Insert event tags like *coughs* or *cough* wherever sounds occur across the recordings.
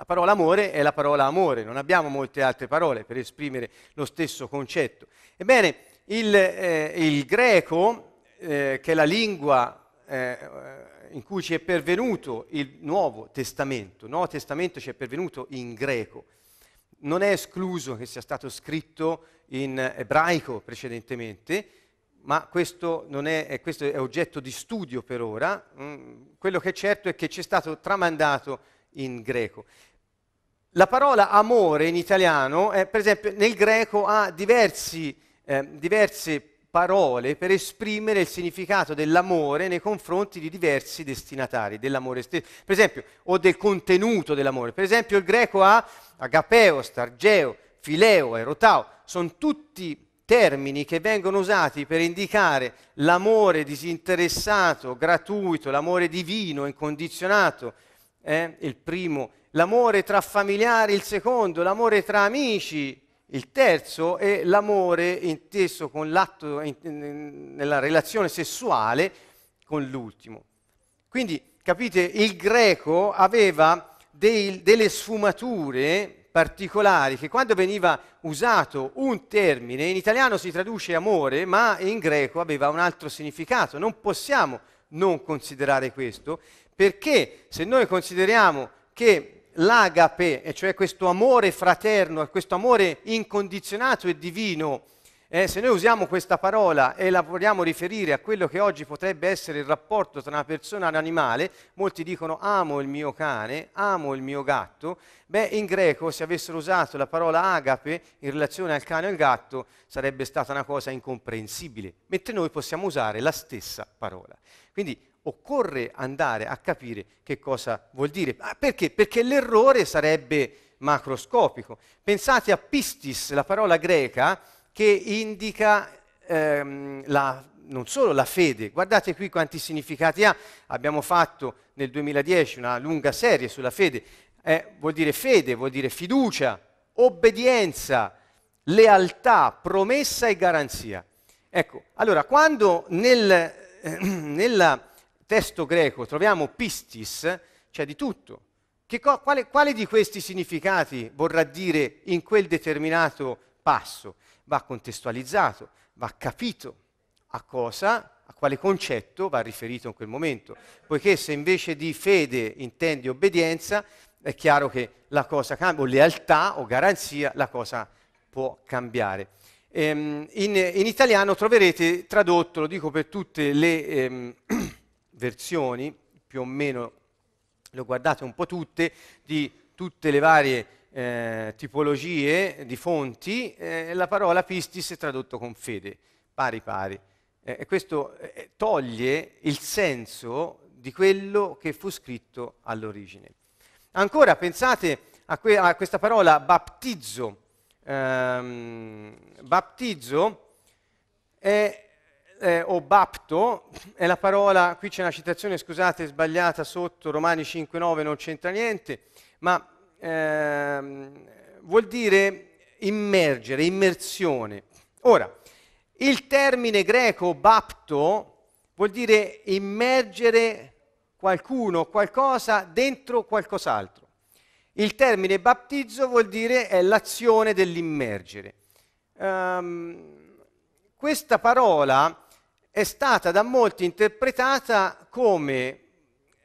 La parola amore è la parola amore, non abbiamo molte altre parole per esprimere lo stesso concetto. Ebbene, il, eh, il greco, eh, che è la lingua eh, eh, in cui ci è pervenuto il Nuovo Testamento, il Nuovo Testamento ci è pervenuto in greco, non è escluso che sia stato scritto in ebraico precedentemente, ma questo è, eh, questo, è, oggetto di studio per ora. Mm, quello che è certo è che ci è stato tramandato in greco. La parola amore in italiano, è, per esempio, nel greco ha diversi, eh, diverse parole per esprimere il significato dell'amore nei confronti di diversi destinatari dell'amore stesso, per esempio, o del contenuto dell'amore. Per esempio, il greco ha agapeo, stargeo, fileo, erotao, sono tutti termini che vengono usati per indicare l'amore disinteressato, gratuito, l'amore divino, incondizionato, eh? il primo l'amore tra familiari il secondo, l'amore tra amici il terzo e l'amore inteso con l'atto in, in, nella relazione sessuale con l'ultimo. Quindi capite, il greco aveva dei, delle sfumature particolari che quando veniva usato un termine, in italiano si traduce amore, ma in greco aveva un altro significato. Non possiamo non considerare questo, perché se noi consideriamo che l'agape, e cioè questo amore fraterno, questo amore incondizionato e divino, eh, se noi usiamo questa parola e la vogliamo riferire a quello che oggi potrebbe essere il rapporto tra una persona e un animale, molti dicono amo il mio cane, amo il mio gatto, beh in greco se avessero usato la parola agape in relazione al cane e al gatto sarebbe stata una cosa incomprensibile, mentre noi possiamo usare la stessa parola. Quindi occorre andare a capire che cosa vuol dire. Ah, perché? Perché l'errore sarebbe macroscopico. Pensate a pistis, la parola greca che indica ehm, la, non solo la fede, guardate qui quanti significati ha. Abbiamo fatto nel 2010 una lunga serie sulla fede. Eh, vuol dire fede, vuol dire fiducia, obbedienza, lealtà, promessa e garanzia. Ecco, allora quando nel, eh, *clears throat* nella testo greco troviamo pistis, cioè di tutto. Co- quale, quale di questi significati vorrà dire in quel determinato passo? Va contestualizzato, va capito a cosa, a quale concetto va riferito in quel momento. Poiché se invece di fede intendi obbedienza, è chiaro che la cosa cambia, o lealtà o garanzia, la cosa può cambiare. Ehm, in, in, italiano troverete tradotto, lo dico per tutte le... Ehm, *clears throat* versioni, più o meno le ho guardate un po' tutte, di tutte le varie eh, tipologie di fonti, eh, la parola pistis è tradotto con fede, pari pari. Eh, questo eh, toglie il senso di quello che fu scritto all'origine. Ancora pensate a, que- a questa parola battizzo. Ehm, battizzo è eh, o bapto è la parola, qui c'è una citazione, scusate, sbagliata sotto Romani 5.9, non c'entra niente, ma ehm, vuol dire immergere, immersione. Ora, il termine greco bapto vuol dire immergere qualcuno, qualcosa dentro qualcos'altro. Il termine battizzo vuol dire è l'azione dell'immergere. Um, questa parola è stata da molti interpretata come,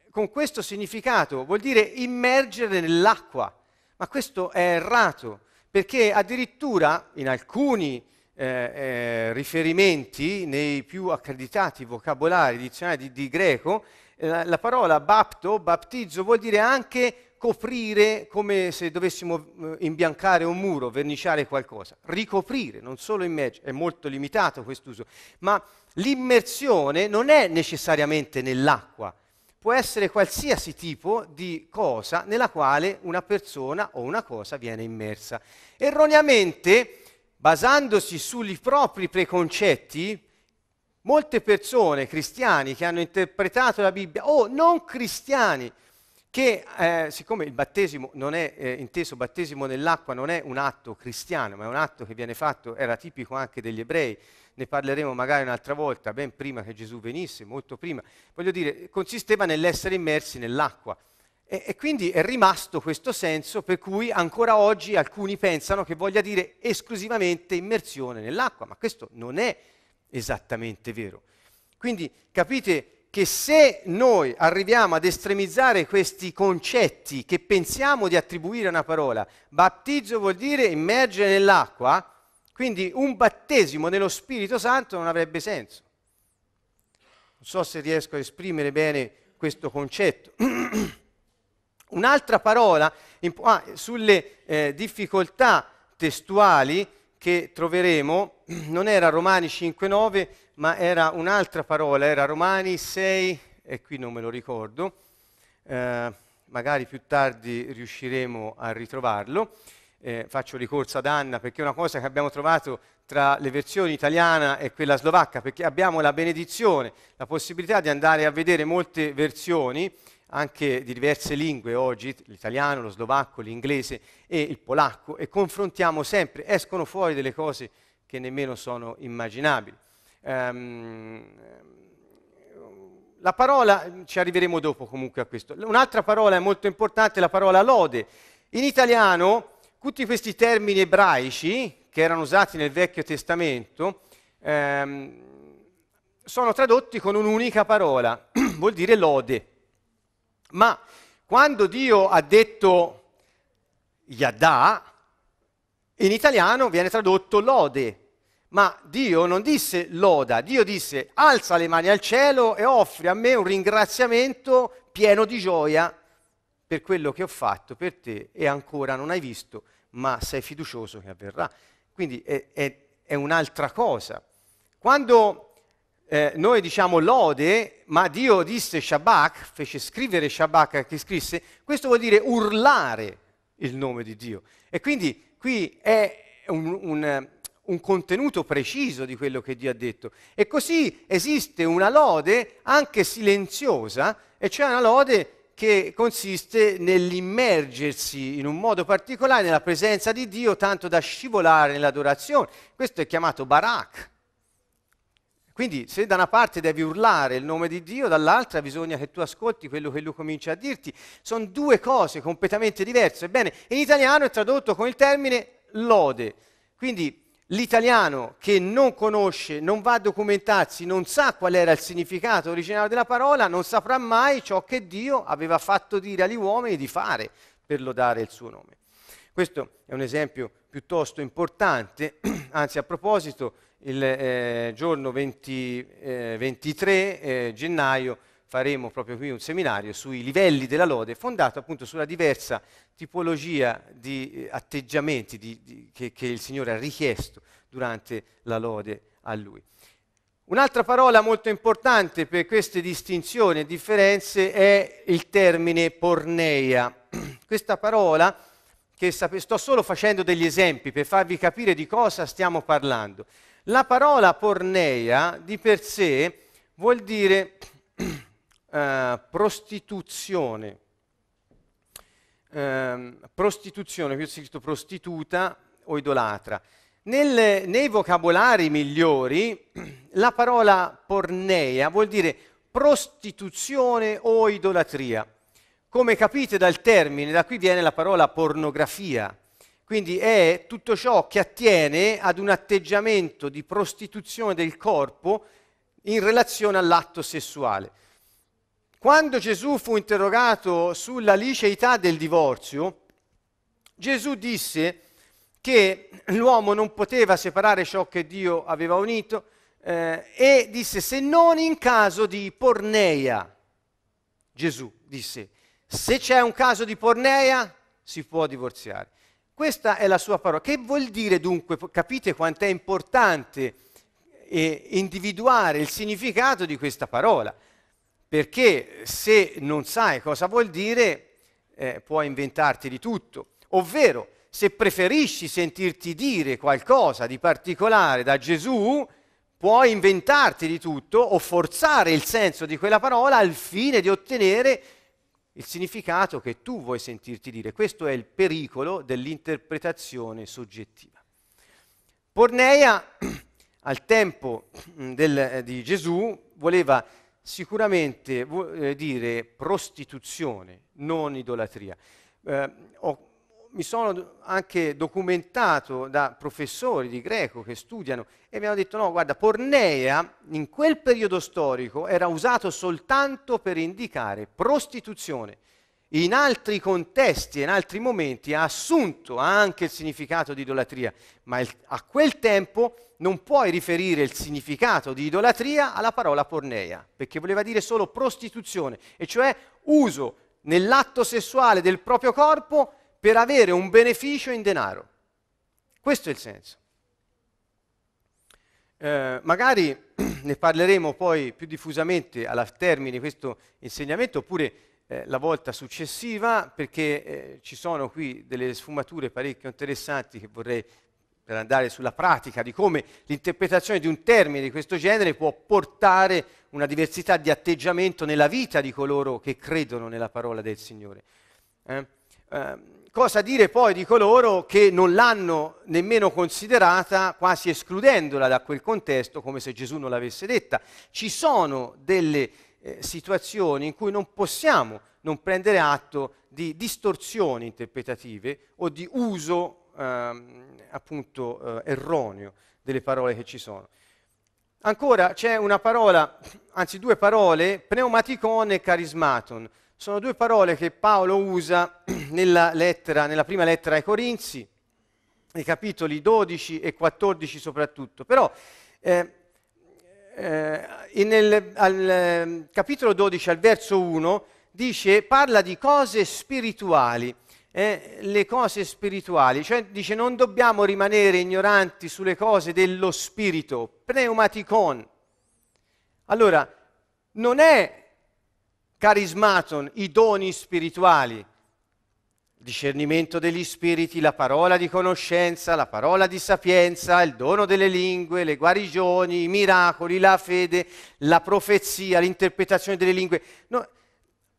con questo significato, vuol dire immergere nell'acqua, ma questo è errato, perché addirittura in alcuni eh, eh, riferimenti, nei più accreditati vocabolari, dizionari di, di greco, eh, la parola bapto, battizzo, vuol dire anche coprire come se dovessimo eh, imbiancare un muro, verniciare qualcosa. Ricoprire, non solo immergere, è molto limitato quest'uso, ma l'immersione non è necessariamente nell'acqua, può essere qualsiasi tipo di cosa nella quale una persona o una cosa viene immersa. Erroneamente, basandosi sui propri preconcetti, molte persone, cristiani che hanno interpretato la Bibbia, o non cristiani, che eh, siccome il battesimo non è eh, inteso battesimo nell'acqua, non è un atto cristiano, ma è un atto che viene fatto, era tipico anche degli ebrei, ne parleremo magari un'altra volta, ben prima che Gesù venisse, molto prima, voglio dire, consisteva nell'essere immersi nell'acqua. E, e quindi è rimasto questo senso per cui ancora oggi alcuni pensano che voglia dire esclusivamente immersione nell'acqua, ma questo non è esattamente vero. Quindi capite che se noi arriviamo ad estremizzare questi concetti che pensiamo di attribuire a una parola, battizzo vuol dire immergere nell'acqua, quindi un battesimo nello Spirito Santo non avrebbe senso. Non so se riesco a esprimere bene questo concetto. *clears throat* Un'altra parola ah, sulle eh, difficoltà testuali che troveremo *clears throat* non era Romani 5.9, ma era un'altra parola, era Romani 6, e qui non me lo ricordo, eh, magari più tardi riusciremo a ritrovarlo. Eh, faccio ricorso ad Anna perché è una cosa che abbiamo trovato tra le versioni italiana e quella slovacca, perché abbiamo la benedizione, la possibilità di andare a vedere molte versioni anche di diverse lingue oggi, l'italiano, lo slovacco, l'inglese e il polacco, e confrontiamo sempre, escono fuori delle cose che nemmeno sono immaginabili. Um, la parola, ci arriveremo dopo comunque a questo, un'altra parola molto importante è la parola lode. In italiano tutti questi termini ebraici che erano usati nel Vecchio Testamento ehm, sono tradotti con un'unica parola, *clears throat* vuol dire lode. Ma quando Dio ha detto Yadà, in italiano viene tradotto lode, ma Dio non disse loda, Dio disse alza le mani al cielo e offri a me un ringraziamento pieno di gioia per quello che ho fatto per te e ancora non hai visto, ma sei fiducioso che avverrà. Quindi è, è, è un'altra cosa. Quando eh, noi diciamo lode, ma Dio disse Shabbat, fece scrivere Shabbat a chi scrisse, questo vuol dire urlare il nome di Dio. E quindi qui è un, un, un contenuto preciso di quello che Dio ha detto. E così esiste una lode anche silenziosa, e cioè una lode che consiste nell'immergersi in un modo particolare nella presenza di Dio, tanto da scivolare nell'adorazione. Questo è chiamato barak, quindi se da una parte devi urlare il nome di Dio, dall'altra bisogna che tu ascolti quello che lui comincia a dirti. Sono due cose completamente diverse. Ebbene, in italiano è tradotto con il termine lode. Quindi l'italiano che non conosce, non va a documentarsi, non sa qual era il significato originale della parola, non saprà mai ciò che Dio aveva fatto dire agli uomini di fare per lodare il suo nome. Questo è un esempio piuttosto importante, *clears throat* anzi a proposito il eh, giorno 20, eh, 23 eh, gennaio faremo proprio qui un seminario sui livelli della lode, fondato appunto sulla diversa tipologia di eh, atteggiamenti di, di, che, che il Signore ha richiesto durante la lode a Lui. Un'altra parola molto importante per queste distinzioni e differenze è il termine porneia. *clears throat* Questa parola, che sto solo facendo degli esempi per farvi capire di cosa stiamo parlando, la parola porneia di per sé vuol dire *clears throat* eh, prostituzione. Eh, prostituzione, qui ho scritto prostituta o idolatra. Nel, nei vocabolari migliori *clears throat* la parola porneia vuol dire prostituzione o idolatria. Come capite dal termine, da qui viene la parola pornografia. Quindi è tutto ciò che attiene ad un atteggiamento di prostituzione del corpo in relazione all'atto sessuale. Quando Gesù fu interrogato sulla liceità del divorzio, Gesù disse che l'uomo non poteva separare ciò che Dio aveva unito eh, e disse se non in caso di porneia. Gesù disse se c'è un caso di porneia si può divorziare. Questa è la sua parola. Che vuol dire dunque? Capite quanto è importante eh, individuare il significato di questa parola, perché se non sai cosa vuol dire eh, puoi inventarti di tutto. Ovvero, se preferisci sentirti dire qualcosa di particolare da Gesù, puoi inventarti di tutto o forzare il senso di quella parola al fine di ottenere il significato che tu vuoi sentirti dire. Questo è il pericolo dell'interpretazione soggettiva. Porneia, *clears throat* al tempo mm, del, eh, di Gesù, voleva sicuramente eh, dire prostituzione, non idolatria. Eh, ho mi sono anche documentato da professori di greco che studiano e mi hanno detto no, guarda, porneia in quel periodo storico era usato soltanto per indicare prostituzione. In altri contesti e in altri momenti ha assunto anche il significato di idolatria, ma il, a quel tempo non puoi riferire il significato di idolatria alla parola porneia, perché voleva dire solo prostituzione, e cioè uso nell'atto sessuale del proprio corpo per avere un beneficio in denaro. Questo è il senso. Eh, magari *clears throat* ne parleremo poi più diffusamente alla termine di questo insegnamento, oppure eh, la volta successiva, perché eh, ci sono qui delle sfumature parecchio interessanti che vorrei per andare sulla pratica di come l'interpretazione di un termine di questo genere può portare una diversità di atteggiamento nella vita di coloro che credono nella parola del Signore. Eh? Eh, cosa dire poi di coloro che non l'hanno nemmeno considerata, quasi escludendola da quel contesto, come se Gesù non l'avesse detta. Ci sono delle eh, situazioni in cui non possiamo non prendere atto di distorsioni interpretative o di uso ehm, appunto eh, erroneo delle parole che ci sono. Ancora c'è una parola, anzi due parole, pneumaticon e carismaton sono due parole che Paolo usa *clears throat* nella, lettera, nella prima lettera ai Corinzi, nei capitoli 12 e 14 soprattutto. Però eh, eh, nel, al, eh, capitolo 12 al verso 1 dice, parla di cose spirituali. Eh, le cose spirituali, cioè dice non dobbiamo rimanere ignoranti sulle cose dello spirito, pneumaticon. Allora, non è carismaton, i doni spirituali, discernimento degli spiriti, la parola di conoscenza, la parola di sapienza, il dono delle lingue, le guarigioni, i miracoli, la fede, la profezia, l'interpretazione delle lingue. No,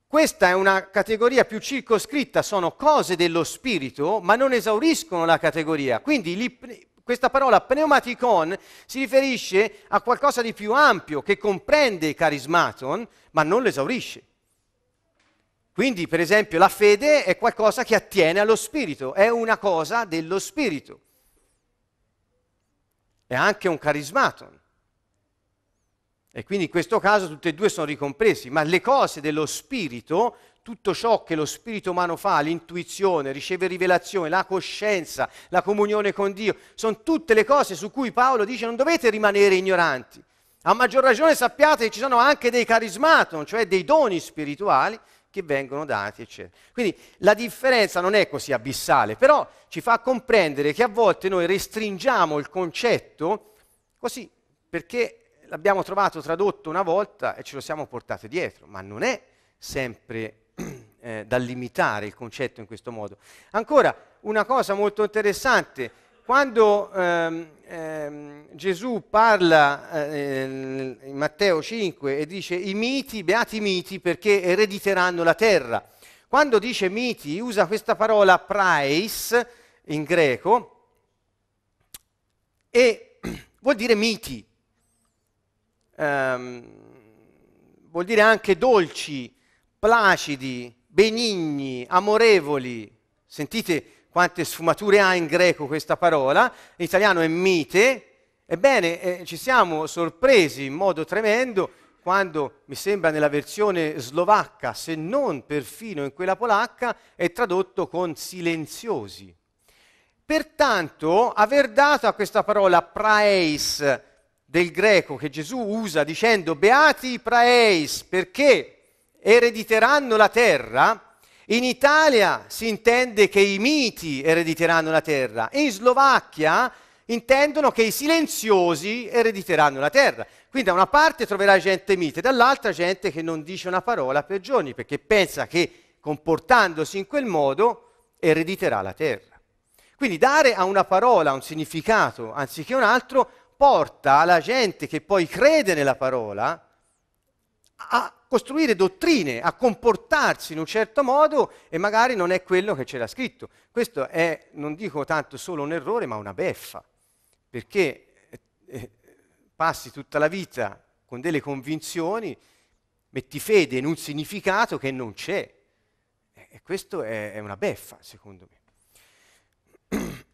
questa è una categoria più circoscritta, sono cose dello spirito, ma non esauriscono la categoria. Quindi questa parola pneumaticon si riferisce a qualcosa di più ampio che comprende i carismaton, ma non l'esaurisce. Quindi, per esempio, la fede è qualcosa che attiene allo spirito, è una cosa dello spirito. È anche un carismaton. E quindi in questo caso tutti e due sono ricompresi, ma le cose dello spirito, tutto ciò che lo spirito umano fa, l'intuizione, riceve rivelazione, la coscienza, la comunione con Dio, sono tutte le cose su cui Paolo dice non dovete rimanere ignoranti. A maggior ragione sappiate che ci sono anche dei carismaton, cioè dei doni spirituali, che vengono dati, eccetera. Quindi la differenza non è così abissale, però ci fa comprendere che a volte noi restringiamo il concetto così perché l'abbiamo trovato tradotto una volta e ce lo siamo portati dietro, ma non è sempre *clears throat* eh, da limitare il concetto in questo modo. Ancora, una cosa molto interessante quando ehm, ehm, Gesù parla eh, in Matteo 5 e dice i miti, beati miti, perché erediteranno la terra. Quando dice miti usa questa parola prais in greco e *clears throat* vuol dire miti, ehm, vuol dire anche dolci, placidi, benigni, amorevoli. Sentite quante sfumature ha in greco questa parola, in italiano è mite, ebbene eh, ci siamo sorpresi in modo tremendo quando, mi sembra nella versione slovacca, se non perfino in quella polacca, è tradotto con silenziosi. Pertanto aver dato a questa parola praeis del greco che Gesù usa dicendo beati i praeis perché erediteranno la terra, in Italia si intende che i miti erediteranno la terra, in Slovacchia intendono che i silenziosi erediteranno la terra. Quindi da una parte troverai gente mite, dall'altra gente che non dice una parola per giorni, perché pensa che comportandosi in quel modo erediterà la terra. Quindi dare a una parola un significato anziché un altro porta la gente che poi crede nella parola a costruire dottrine, a comportarsi in un certo modo e magari non è quello che c'era scritto. Questo è, non dico tanto solo un errore, ma una beffa, perché eh, eh, passi tutta la vita con delle convinzioni, metti fede in un significato che non c'è. Eh, e questo è, è una beffa, secondo me.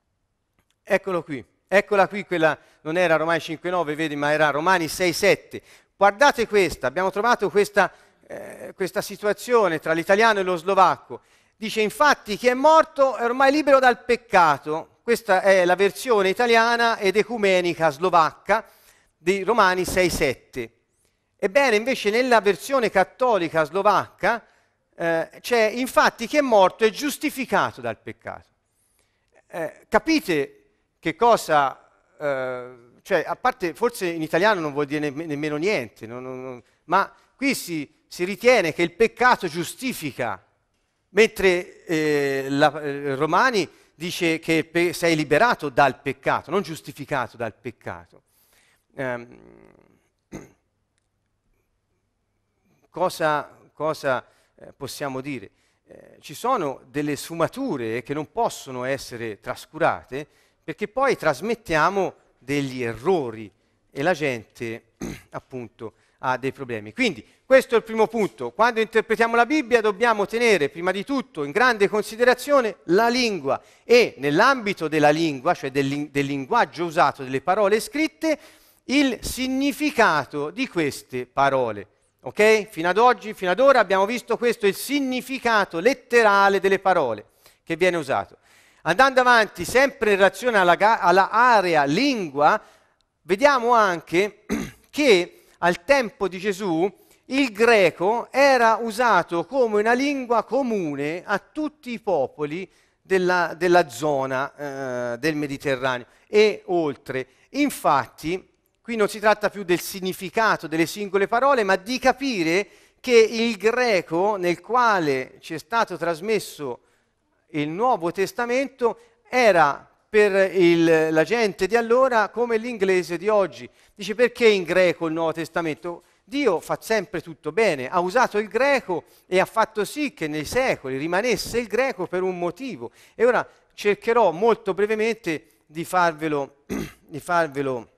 *coughs* Eccolo qui, eccola qui quella, non era Romani 5.9, vedi, ma era Romani 6.7. Guardate questa, abbiamo trovato questa, eh, questa situazione tra l'italiano e lo slovacco. Dice infatti chi è morto è ormai libero dal peccato. Questa è la versione italiana ed ecumenica slovacca di Romani 6.7. Ebbene, invece nella versione cattolica slovacca eh, c'è infatti chi è morto è giustificato dal peccato. Eh, capite che cosa eh, cioè, a parte forse in italiano non vuol dire nemmeno niente, non, non, non, ma qui si, si, ritiene che il peccato giustifica, mentre eh, la, eh, Romani dice che pe- sei liberato dal peccato, non giustificato dal peccato. Eh, *clears throat* cosa, cosa eh, possiamo dire? Eh, ci sono delle sfumature che non possono essere trascurate perché poi trasmettiamo degli errori e la gente *clears throat* appunto ha dei problemi. Quindi questo è il primo punto. Quando interpretiamo la Bibbia dobbiamo tenere prima di tutto in grande considerazione la lingua e nell'ambito della lingua, cioè del, del linguaggio usato, delle parole scritte, il significato di queste parole. Ok? Fino ad oggi, fino ad ora abbiamo visto questo, il significato letterale delle parole che viene usato. Andando avanti, sempre in relazione alla, alla area lingua, vediamo anche *clears throat* che al tempo di Gesù il greco era usato come una lingua comune a tutti i popoli della, della zona eh, del Mediterraneo e oltre. Infatti, qui non si tratta più del significato delle singole parole, ma di capire che il greco nel quale ci è stato trasmesso il Nuovo Testamento era per il, la gente di allora come l'inglese di oggi. Dice perché in greco il Nuovo Testamento? Dio fa sempre tutto bene, ha usato il greco e ha fatto sì che nei secoli rimanesse il greco per un motivo. E ora cercherò molto brevemente di farvelo, *clears throat* di farvelo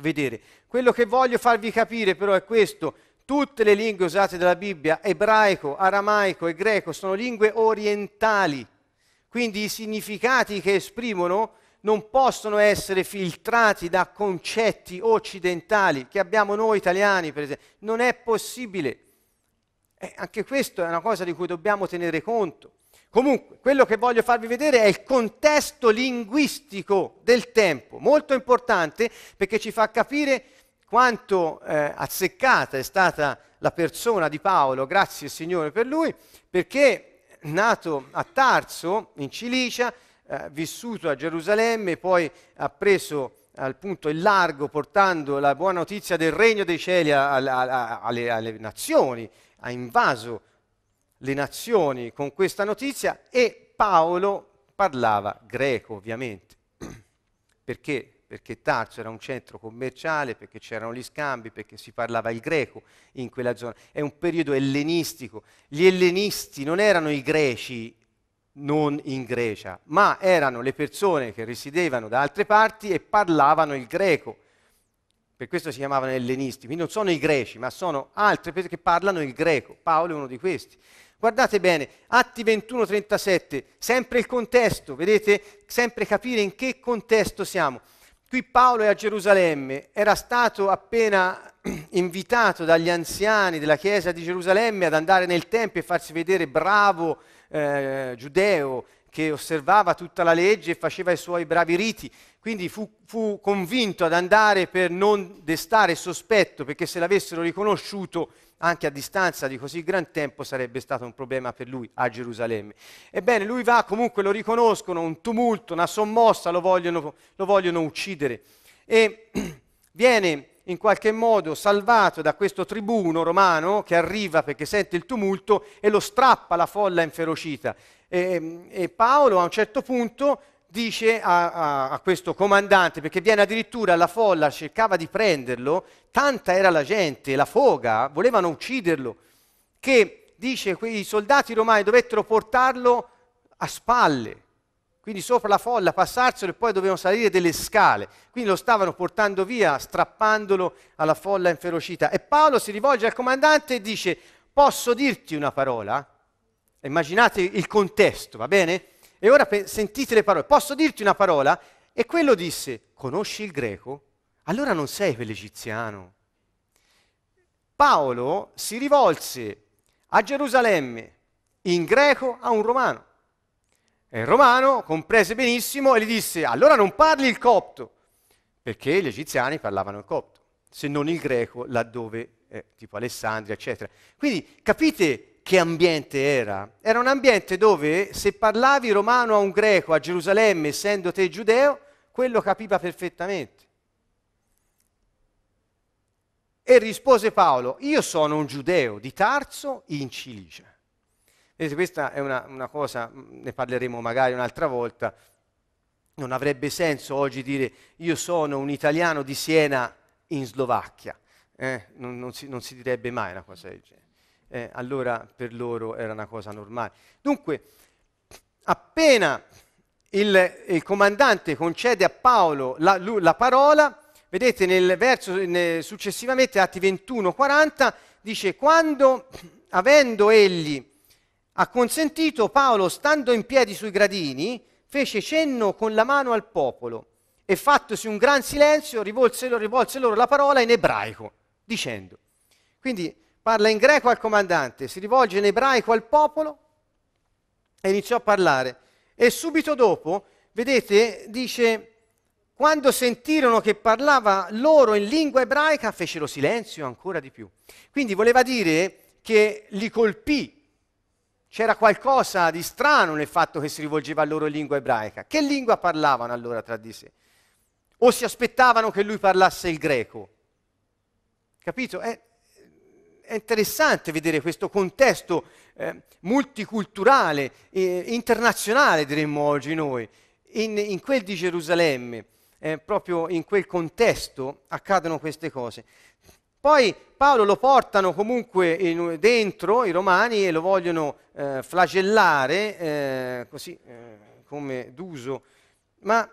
vedere. Quello che voglio farvi capire però è questo, Tutte le lingue usate dalla Bibbia, ebraico, aramaico e greco, sono lingue orientali, quindi i significati che esprimono non possono essere filtrati da concetti occidentali che abbiamo noi italiani, per esempio. Non è possibile. Eh, anche questo è una cosa di cui dobbiamo tenere conto. Comunque, quello che voglio farvi vedere è il contesto linguistico del tempo, molto importante perché ci fa capire quanto eh, azzeccata è stata la persona di Paolo, grazie Signore per lui, perché nato a Tarso, in Cilicia, eh, vissuto a Gerusalemme, poi ha preso al punto il largo portando la buona notizia del regno dei cieli a, a, a, alle, alle nazioni, ha invaso le nazioni con questa notizia e Paolo parlava greco ovviamente, *clears throat* perché perché Tarso era un centro commerciale, perché c'erano gli scambi, perché si parlava il greco in quella zona. È un periodo ellenistico. Gli ellenisti non erano i greci non in Grecia, ma erano le persone che risiedevano da altre parti e parlavano il greco. Per questo si chiamavano ellenisti, quindi non sono i greci, ma sono altre persone che parlano il greco. Paolo è uno di questi. Guardate bene, Atti 21:37, sempre il contesto, vedete, sempre capire in che contesto siamo. Qui Paolo è a Gerusalemme, era stato appena *clears throat* invitato dagli anziani della chiesa di Gerusalemme ad andare nel Tempio e farsi vedere bravo eh, giudeo che osservava tutta la legge e faceva i suoi bravi riti. Quindi fu, fu convinto ad andare per non destare sospetto, perché se l'avessero riconosciuto anche a distanza di così gran tempo sarebbe stato un problema per lui a Gerusalemme. Ebbene, lui va, comunque lo riconoscono, un tumulto, una sommossa, lo vogliono, lo vogliono uccidere. E *clears throat* viene in qualche modo salvato da questo tribuno romano che arriva perché sente il tumulto e lo strappa alla folla inferocita. E, ehm, e Paolo a un certo punto dice a, a, a, questo comandante, perché viene addirittura la folla, cercava di prenderlo, tanta era la gente, la foga, volevano ucciderlo, che dice i soldati romani dovettero portarlo a spalle, quindi sopra la folla, passarselo e poi dovevano salire delle scale, quindi lo stavano portando via, strappandolo alla folla inferocita. E Paolo si rivolge al comandante e dice, posso dirti una parola? Immaginate il contesto, va bene? E ora sentite le parole. Posso dirti una parola? E quello disse, conosci il greco? Allora non sei quell'egiziano. Paolo si rivolse a Gerusalemme in greco a un romano. E il romano comprese benissimo e gli disse, allora non parli il copto, perché gli egiziani parlavano il copto, se non il greco laddove, eh, tipo Alessandria, eccetera. Quindi capite che ambiente era. Era un ambiente dove se parlavi romano a un greco a Gerusalemme, essendo te giudeo, quello capiva perfettamente. E rispose Paolo, io sono un giudeo di Tarso in Cilicia. Vedete, questa è una, una cosa, mm, ne parleremo magari un'altra volta, non avrebbe senso oggi dire io sono un italiano di Siena in Slovacchia, eh? non, non, si, non si direbbe mai una cosa del genere eh, allora per loro era una cosa normale. Dunque, appena il, il comandante concede a Paolo la, la parola, vedete nel verso nel, successivamente, Atti 21, 40, dice, quando avendo egli consentito, Paolo, stando in piedi sui gradini, fece cenno con la mano al popolo e fattosi un gran silenzio rivolse loro, rivolse loro la parola in ebraico, dicendo. Quindi parla in greco al comandante, si rivolge in ebraico al popolo e iniziò a parlare. E subito dopo, vedete, dice, quando sentirono che parlava loro in lingua ebraica, fecero silenzio ancora di più. Quindi voleva dire che li colpì. C'era qualcosa di strano nel fatto che si rivolgeva a loro in lingua ebraica. Che lingua parlavano allora tra di sé? O si aspettavano che lui parlasse il greco? Capito? Eh, è interessante vedere questo contesto eh, multiculturale, eh, internazionale diremmo oggi noi, in, in quel di Gerusalemme, eh, proprio in quel contesto accadono queste cose. Poi Paolo lo portano comunque in, dentro i romani e lo vogliono eh, flagellare, eh, così eh, come d'uso, ma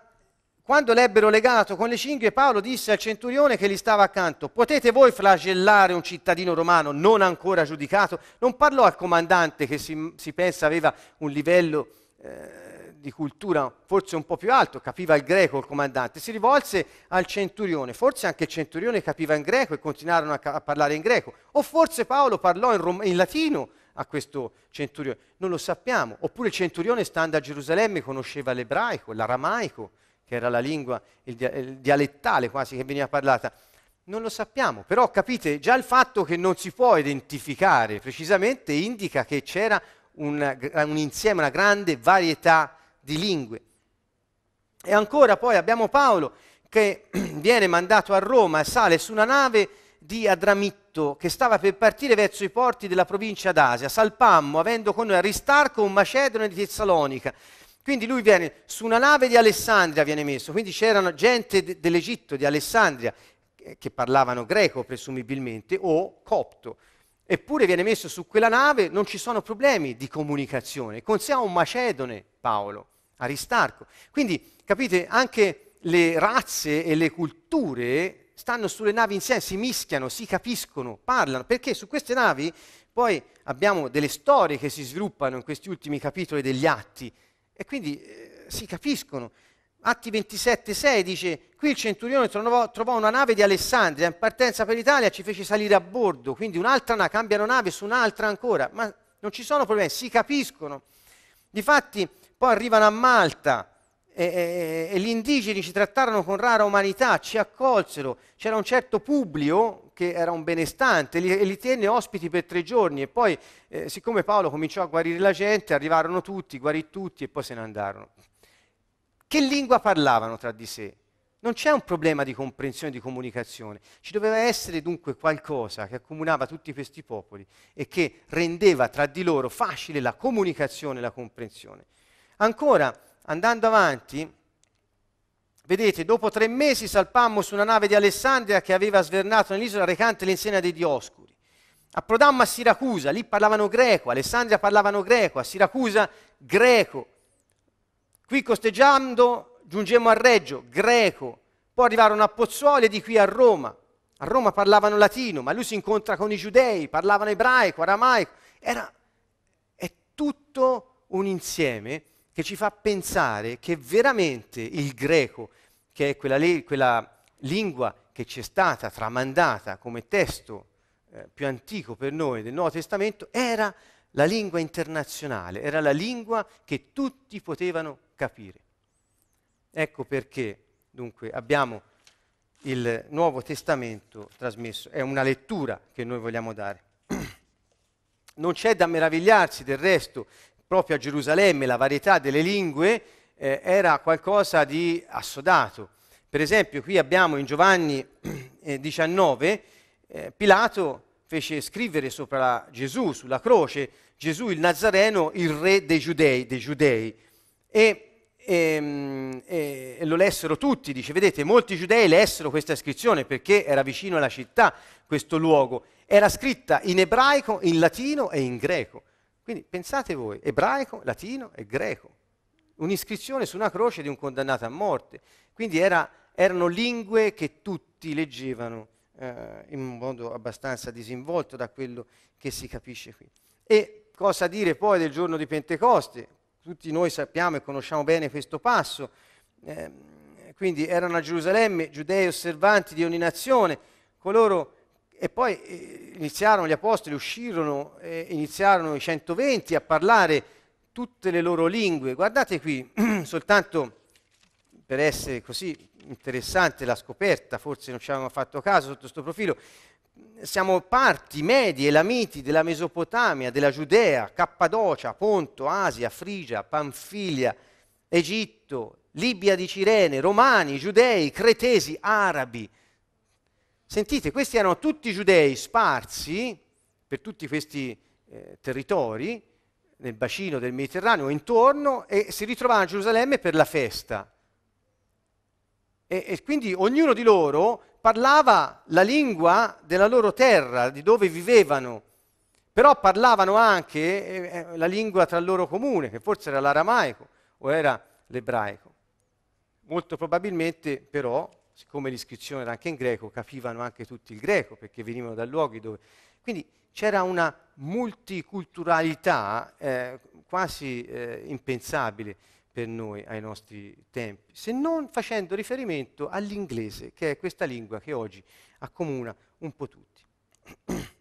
quando l'ebbero legato con le cinghie, Paolo disse al centurione che gli stava accanto, potete voi flagellare un cittadino romano non ancora giudicato? Non parlò al comandante che si, si pensa aveva un livello eh, di cultura forse un po' più alto, capiva il greco il comandante, si rivolse al centurione, forse anche il centurione capiva in greco e continuarono a, ca- a parlare in greco, o forse Paolo parlò in, rom- in latino a questo centurione, non lo sappiamo, oppure il centurione stando a Gerusalemme conosceva l'ebraico, l'aramaico che era la lingua il dia- il dialettale quasi che veniva parlata. Non lo sappiamo, però capite, già il fatto che non si può identificare precisamente indica che c'era una, un insieme, una grande varietà di lingue. E ancora poi abbiamo Paolo che *clears throat* viene mandato a Roma, sale su una nave di Adramitto che stava per partire verso i porti della provincia d'Asia. Salpammo, avendo con noi Aristarco, un macedone di Tessalonica, quindi lui viene su una nave di Alessandria, viene messo, quindi c'erano gente de- dell'Egitto, di Alessandria, eh, che parlavano greco presumibilmente, o copto. Eppure viene messo su quella nave, non ci sono problemi di comunicazione. Con sé ha un macedone Paolo, Aristarco. Quindi capite, anche le razze e le culture stanno sulle navi insieme, si mischiano, si capiscono, parlano, perché su queste navi poi abbiamo delle storie che si sviluppano in questi ultimi capitoli degli atti e quindi eh, si capiscono. Atti 27,6 dice, qui il centurione trovò, trovò, una nave di Alessandria, in partenza per l'Italia ci fece salire a bordo, quindi un'altra nave, cambiano nave su un'altra ancora, ma non ci sono problemi, si capiscono. Difatti poi arrivano a Malta e, e, e gli indigeni ci trattarono con rara umanità, ci accolsero, c'era un certo Publio, che era un benestante, li, e li tenne ospiti per tre giorni e poi, eh, siccome Paolo cominciò a guarire la gente, arrivarono tutti, guarì tutti e poi se ne andarono. Che lingua parlavano tra di sé? Non c'è un problema di comprensione, di comunicazione. Ci doveva essere dunque qualcosa che accomunava tutti questi popoli e che rendeva tra di loro facile la comunicazione e la comprensione. Ancora, andando avanti, Vedete, dopo tre mesi salpammo su una nave di Alessandria che aveva svernato nell'isola recante l'insegna dei Dioscuri. Approdammo a Siracusa, lì parlavano greco, Alessandria parlavano greco, a Siracusa greco. Qui costeggiando giungemmo a Reggio, greco. Poi arrivarono a Pozzuoli e di qui a Roma. A Roma parlavano latino, ma lui si incontra con i giudei, parlavano ebraico, aramaico. Era è tutto un insieme che ci fa pensare che veramente il greco, che è quella, le- quella lingua che ci è stata tramandata come testo eh, più antico per noi del Nuovo Testamento, era la lingua internazionale, era la lingua che tutti potevano capire. Ecco perché dunque abbiamo il Nuovo Testamento trasmesso, è una lettura che noi vogliamo dare. *clears throat* Non c'è da meravigliarsi del resto proprio a Gerusalemme la varietà delle lingue eh, era qualcosa di assodato. Per esempio qui abbiamo in Giovanni *clears throat* eh, 19 eh, Pilato fece scrivere sopra Gesù, sulla croce, Gesù il Nazareno, il re dei giudei, dei giudei. E e, ehm, e, e, lo lessero tutti, dice, vedete, molti giudei lessero questa iscrizione perché era vicino alla città questo luogo, era scritta in ebraico, in latino e in greco. Quindi pensate voi, ebraico, latino e greco. Un'iscrizione su una croce di un condannato a morte. Quindi era, erano lingue che tutti leggevano eh, in un modo abbastanza disinvolto da quello che si capisce qui. E cosa dire poi del giorno di Pentecoste? Tutti noi sappiamo e conosciamo bene questo passo. Eh, quindi erano a Gerusalemme giudei osservanti di ogni nazione, coloro e poi eh, iniziarono gli apostoli, uscirono, eh, iniziarono i 120 a parlare tutte le loro lingue. Guardate qui, *clears throat* soltanto per essere così interessante la scoperta, forse non ci avevamo fatto caso sotto questo profilo, siamo parti medie, elamiti della Mesopotamia, della Giudea, Cappadocia, Ponto, Asia, Frigia, Panfilia, Egitto, Libia di Cirene, Romani, Giudei, Cretesi, Arabi Sentite, questi erano tutti giudei sparsi per tutti questi eh, territori nel bacino del Mediterraneo, intorno, e si ritrovavano a Gerusalemme per la festa. E, e quindi ognuno di loro parlava la lingua della loro terra, di dove vivevano, però parlavano anche eh, eh la lingua tra loro comune, che forse era l'aramaico o era l'ebraico. Molto probabilmente però siccome l'iscrizione era anche in greco, capivano anche tutti il greco perché venivano da luoghi dove... Quindi c'era una multiculturalità eh, quasi eh, impensabile per noi ai nostri tempi, se non facendo riferimento all'inglese, che è questa lingua che oggi accomuna un po' tutti. *clears throat*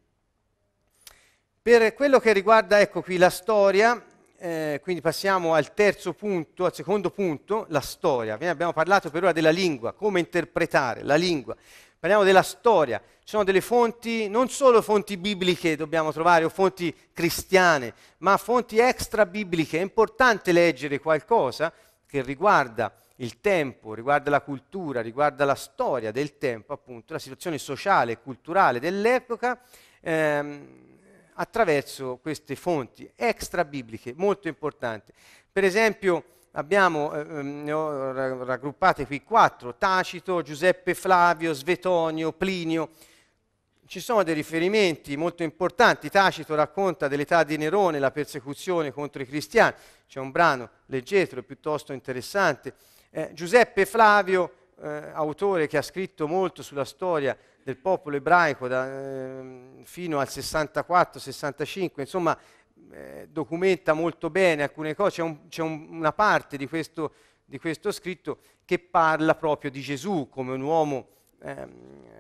Per quello che riguarda, ecco qui, la storia, eh, quindi passiamo al terzo punto, al secondo punto, la storia. abbiamo parlato per ora della lingua, come interpretare la lingua. Parliamo della storia. Ci sono delle fonti, non solo fonti bibliche dobbiamo trovare o fonti cristiane, ma fonti extra bibliche. È importante leggere qualcosa che riguarda il tempo, riguarda la cultura, riguarda la storia del tempo, appunto, la situazione sociale e culturale dell'epoca. Ehm, attraverso queste fonti extra bibliche molto importanti. Per esempio abbiamo, eh, ehm, ne ho raggruppate qui quattro, Tacito, Giuseppe Flavio, Svetonio, Plinio. Ci sono dei riferimenti molto importanti. Tacito racconta dell'età di Nerone, la persecuzione contro i cristiani. C'è un brano, leggetelo, piuttosto interessante. Eh, Giuseppe Flavio, eh, autore che ha scritto molto sulla storia del popolo ebraico da, eh, fino al 64-65, insomma eh, documenta molto bene alcune cose, c'è, un, c'è un, una parte di questo, di questo, scritto che parla proprio di Gesù come un uomo ehm,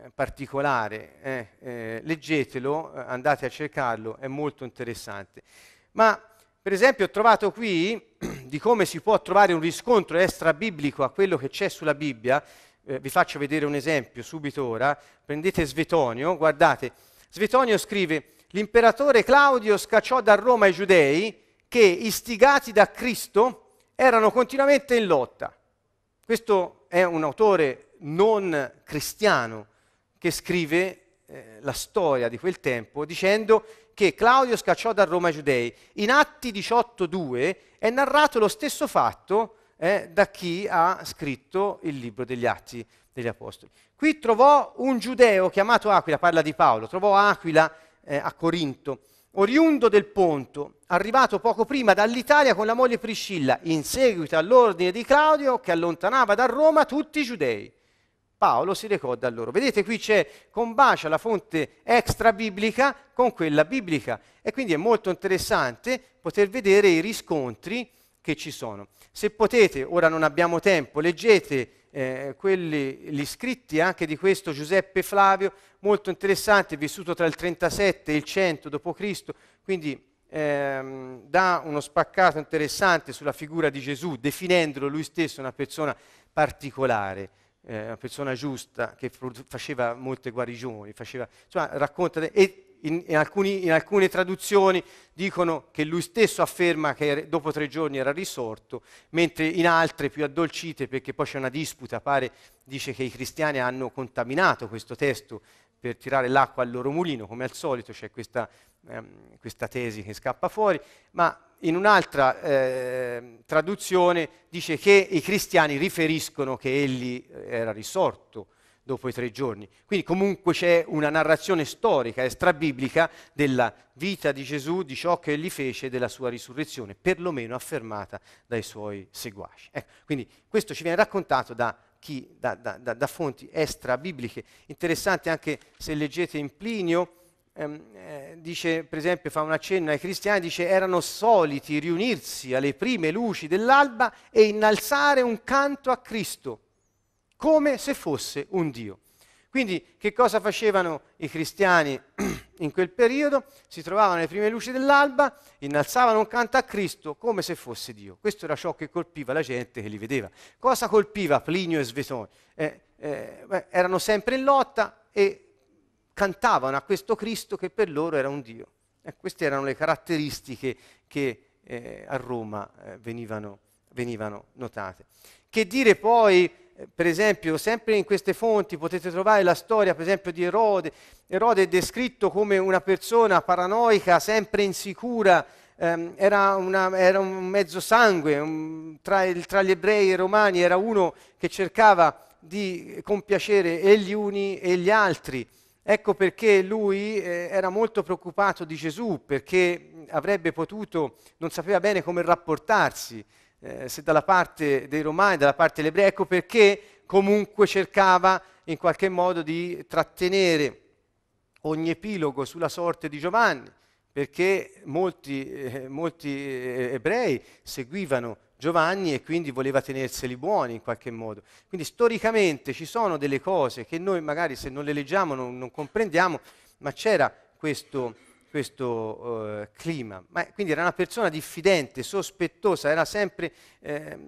eh, particolare, eh, leggetelo, eh, andate a cercarlo, è molto interessante. Ma per esempio ho trovato qui *clears throat* di come si può trovare un riscontro extra biblico a quello che c'è sulla Bibbia, eh, vi faccio vedere un esempio subito ora, prendete Svetonio, guardate, Svetonio scrive, l'imperatore Claudio scacciò da Roma i giudei che, istigati da Cristo, erano continuamente in lotta. Questo è un autore non cristiano che scrive eh, la storia di quel tempo dicendo che Claudio scacciò da Roma i giudei. In Atti 18.2 è narrato lo stesso fatto eh, da chi ha scritto il libro degli Atti degli Apostoli. Qui trovò un giudeo chiamato Aquila, parla di Paolo, trovò Aquila eh, a Corinto, oriundo del Ponto, arrivato poco prima dall'Italia con la moglie Priscilla, in seguito all'ordine di Claudio che allontanava da Roma tutti i giudei. Paolo si recò da loro. Vedete qui c'è, combacia la fonte extra biblica con quella biblica e quindi è molto interessante poter vedere i riscontri che ci sono. Se potete, ora non abbiamo tempo, leggete eh, quelli, gli scritti anche di questo Giuseppe Flavio, molto interessante, vissuto tra il 37 e il 100 d.C., quindi ehm, dà uno spaccato interessante sulla figura di Gesù, definendolo lui stesso una persona particolare. Eh, una persona giusta che faceva molte guarigioni, faceva, insomma, racconta, e in, in, alcuni, in, alcune traduzioni dicono che lui stesso afferma che dopo tre giorni era risorto, mentre in altre più addolcite, perché poi c'è una disputa, pare dice che i cristiani hanno contaminato questo testo per tirare l'acqua al loro mulino, come al solito c'è questa, ehm, questa tesi che scappa fuori, ma in un'altra eh, traduzione dice che i cristiani riferiscono che egli eh, era risorto dopo i tre giorni. Quindi comunque c'è una narrazione storica e della vita di Gesù, di ciò che egli fece e della sua risurrezione, perlomeno affermata dai suoi seguaci. Ecco, quindi questo ci viene raccontato da, chi, da, da, da fonti extra Interessante anche se leggete in Plinio, ehm, eh, dice, per esempio, fa un accenno ai cristiani, dice erano soliti riunirsi alle prime luci dell'alba e innalzare un canto a Cristo come se fosse un Dio. Quindi che cosa facevano i cristiani *clears throat* in quel periodo? Si trovavano alle prime luci dell'alba, innalzavano un canto a Cristo come se fosse Dio. Questo era ciò che colpiva la gente che li vedeva. Cosa colpiva Plinio e Svetone? Eh, eh, beh, erano sempre in lotta e cantavano a questo Cristo che per loro era un Dio. Eh, queste erano le caratteristiche che eh, a Roma eh, venivano, venivano notate. Che dire poi per esempio, sempre in queste fonti potete trovare la storia, per esempio, di Erode. Erode è descritto come una persona paranoica, sempre insicura, ehm, era, una, era, un mezzo sangue, un, tra, il, tra, gli ebrei e i romani era uno che cercava di compiacere e gli uni e gli altri. Ecco perché lui eh, era molto preoccupato di Gesù, perché avrebbe potuto, non sapeva bene come rapportarsi eh, se dalla parte dei romani, dalla parte degli ebrei, ecco perché comunque cercava in qualche modo di trattenere ogni epilogo sulla sorte di Giovanni, perché molti, eh, molti eh, ebrei seguivano Giovanni e quindi voleva tenerseli buoni in qualche modo. Quindi storicamente ci sono delle cose che noi magari se non le leggiamo non, non comprendiamo, ma c'era questo questo eh, clima. Ma, quindi era una persona diffidente, sospettosa, sempre, eh,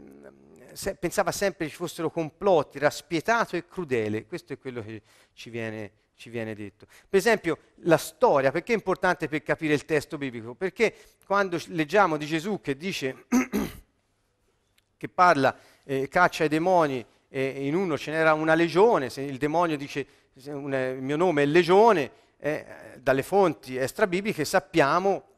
se, pensava sempre ci fossero complotti, era spietato e crudele. Questo è quello che ci viene, ci viene detto. Per esempio la storia, perché è importante per capire il testo biblico? Perché quando leggiamo di Gesù che dice, *coughs* che parla, eh, caccia i demoni, in uno ce n'era una legione, il demonio dice eh, il mio nome è legione, eh, dalle fonti extrabibliche sappiamo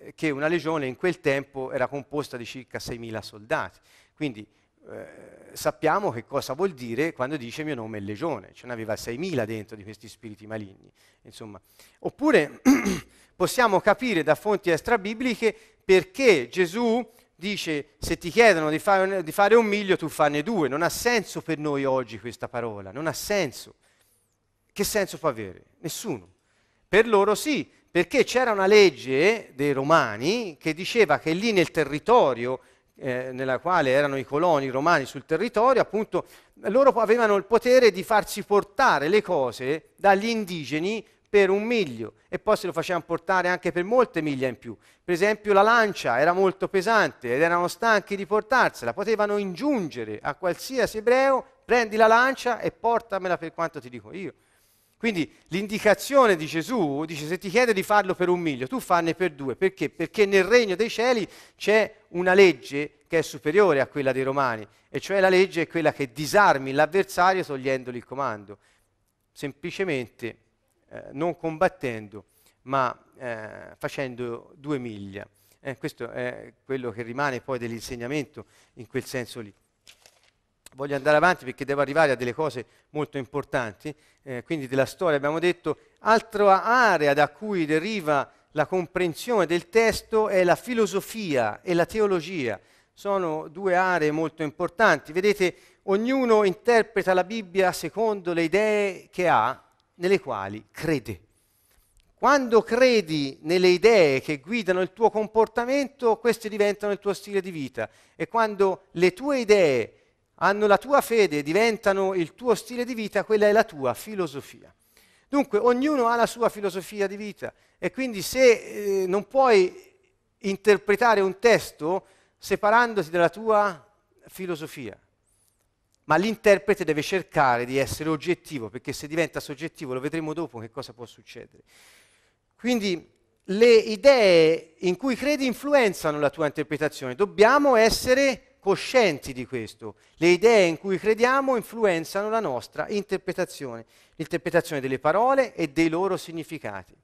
eh, che una legione in quel tempo era composta di circa 6.000 soldati. Quindi eh, sappiamo che cosa vuol dire quando dice mio nome è legione, ce n'aveva 6.000 dentro di questi spiriti maligni. Insomma. Oppure *clears throat* possiamo capire da fonti extrabibliche perché Gesù dice se ti chiedono di fare, di fare un miglio tu fanne due. Non ha senso per noi oggi questa parola, non ha senso. Che senso può avere? Nessuno. Per loro sì, perché c'era una legge dei romani che diceva che lì nel territorio eh, nella quale erano i coloni romani sul territorio, appunto, loro avevano il potere di farsi portare le cose dagli indigeni per un miglio e poi se lo facevano portare anche per molte miglia in più. Per esempio la lancia era molto pesante ed erano stanchi di portarsela, potevano ingiungere a qualsiasi ebreo prendi la lancia e portamela per quanto ti dico io. Quindi l'indicazione di Gesù dice se ti chiede di farlo per un miglio, tu farne per due. Perché? Perché nel regno dei cieli c'è una legge che è superiore a quella dei romani, e cioè la legge è quella che disarmi l'avversario togliendogli il comando, semplicemente eh, non combattendo, ma eh, facendo due miglia. Eh, questo è quello che rimane poi dell'insegnamento in quel senso lì voglio andare avanti perché devo arrivare a delle cose molto importanti, eh, quindi della storia abbiamo detto, altra area da cui deriva la comprensione del testo è la filosofia e la teologia, sono due aree molto importanti, vedete ognuno interpreta la Bibbia secondo le idee che ha, nelle quali crede. Quando credi nelle idee che guidano il tuo comportamento, queste diventano il tuo stile di vita e quando le tue idee hanno la tua fede, diventano il tuo stile di vita, quella è la tua filosofia. Dunque ognuno ha la sua filosofia di vita e quindi se eh, non puoi interpretare un testo separandoti dalla tua filosofia, ma l'interprete deve cercare di essere oggettivo, perché se diventa soggettivo lo vedremo dopo che cosa può succedere. Quindi le idee in cui credi influenzano la tua interpretazione, dobbiamo essere coscienti di questo. Le idee in cui crediamo influenzano la nostra interpretazione, l'interpretazione delle parole e dei loro significati.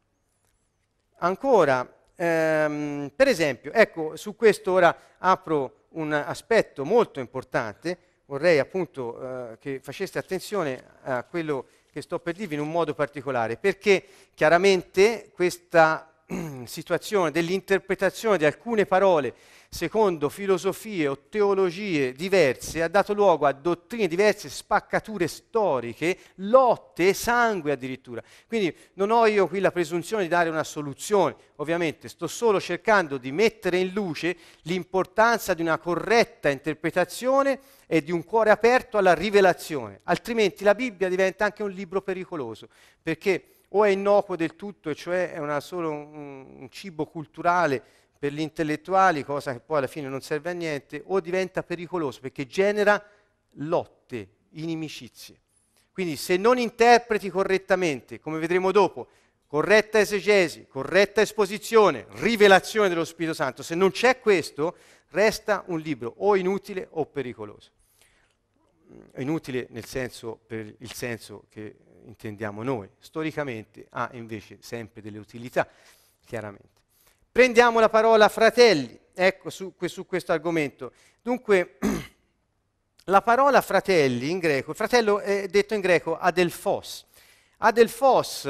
Ancora, ehm, per esempio, ecco, su questo ora apro un aspetto molto importante, vorrei appunto eh, che faceste attenzione a quello che sto per dirvi in un modo particolare, perché chiaramente questa *clears throat* situazione dell'interpretazione di alcune parole secondo filosofie o teologie diverse, ha dato luogo a dottrine diverse, spaccature storiche, lotte, sangue addirittura. Quindi non ho io qui la presunzione di dare una soluzione, ovviamente, sto solo cercando di mettere in luce l'importanza di una corretta interpretazione e di un cuore aperto alla rivelazione, altrimenti la Bibbia diventa anche un libro pericoloso, perché o è innocuo del tutto, e cioè è una, solo un, un cibo culturale, per gli intellettuali, cosa che poi alla fine non serve a niente, o diventa pericoloso perché genera lotte, inimicizie. Quindi se non interpreti correttamente, come vedremo dopo, corretta esegesi, corretta esposizione, rivelazione dello Spirito Santo, se non c'è questo, resta un libro o inutile o pericoloso. Mm, inutile nel senso, per il senso che intendiamo noi, storicamente ha invece sempre delle utilità, chiaramente. Prendiamo la parola fratelli, ecco, su, su questo argomento. Dunque, *clears throat* la parola fratelli in greco, fratello è detto in greco adelphos. Adelphos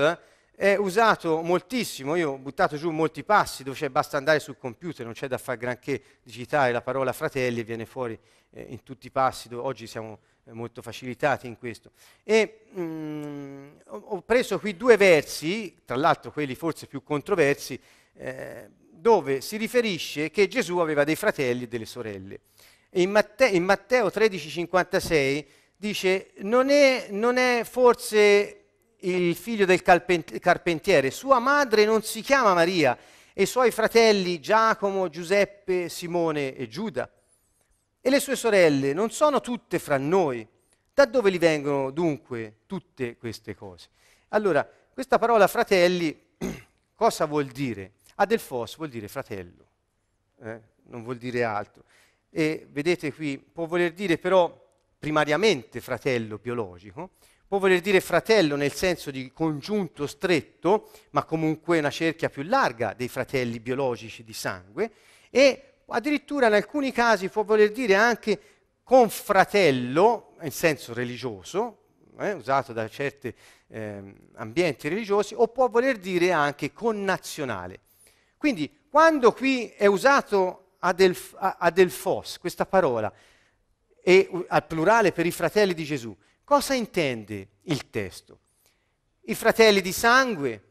è usato moltissimo, io ho buttato giù molti passi dove basta andare sul computer, non c'è da fare granché digitare la parola fratelli e viene fuori eh, in tutti i passi, dove oggi siamo eh, molto facilitati in questo. E mh, mm, ho preso qui due versi, tra l'altro quelli forse più controversi, eh, dove si riferisce che Gesù aveva dei fratelli e delle sorelle. in, Matte- in Matteo 13,56 dice, non è, non è forse il figlio del carpentiere, sua madre non si chiama Maria e i suoi fratelli Giacomo, Giuseppe, Simone e Giuda. E le sue sorelle non sono tutte fra noi. Da dove li vengono dunque tutte queste cose? Allora, questa parola fratelli *clears throat* cosa vuol dire? Adelfos vuol dire fratello, eh? non vuol dire altro. E vedete qui, può voler dire però primariamente fratello biologico, può voler dire fratello nel senso di congiunto stretto, ma comunque una cerchia più larga dei fratelli biologici di sangue, e addirittura in alcuni casi può voler dire anche confratello, in senso religioso, eh, usato da certi eh, ambienti religiosi, o può voler dire anche connazionale. Quindi quando qui è usato adelf, adelfos, questa parola, e al plurale per i fratelli di Gesù, cosa intende il testo? I fratelli di sangue,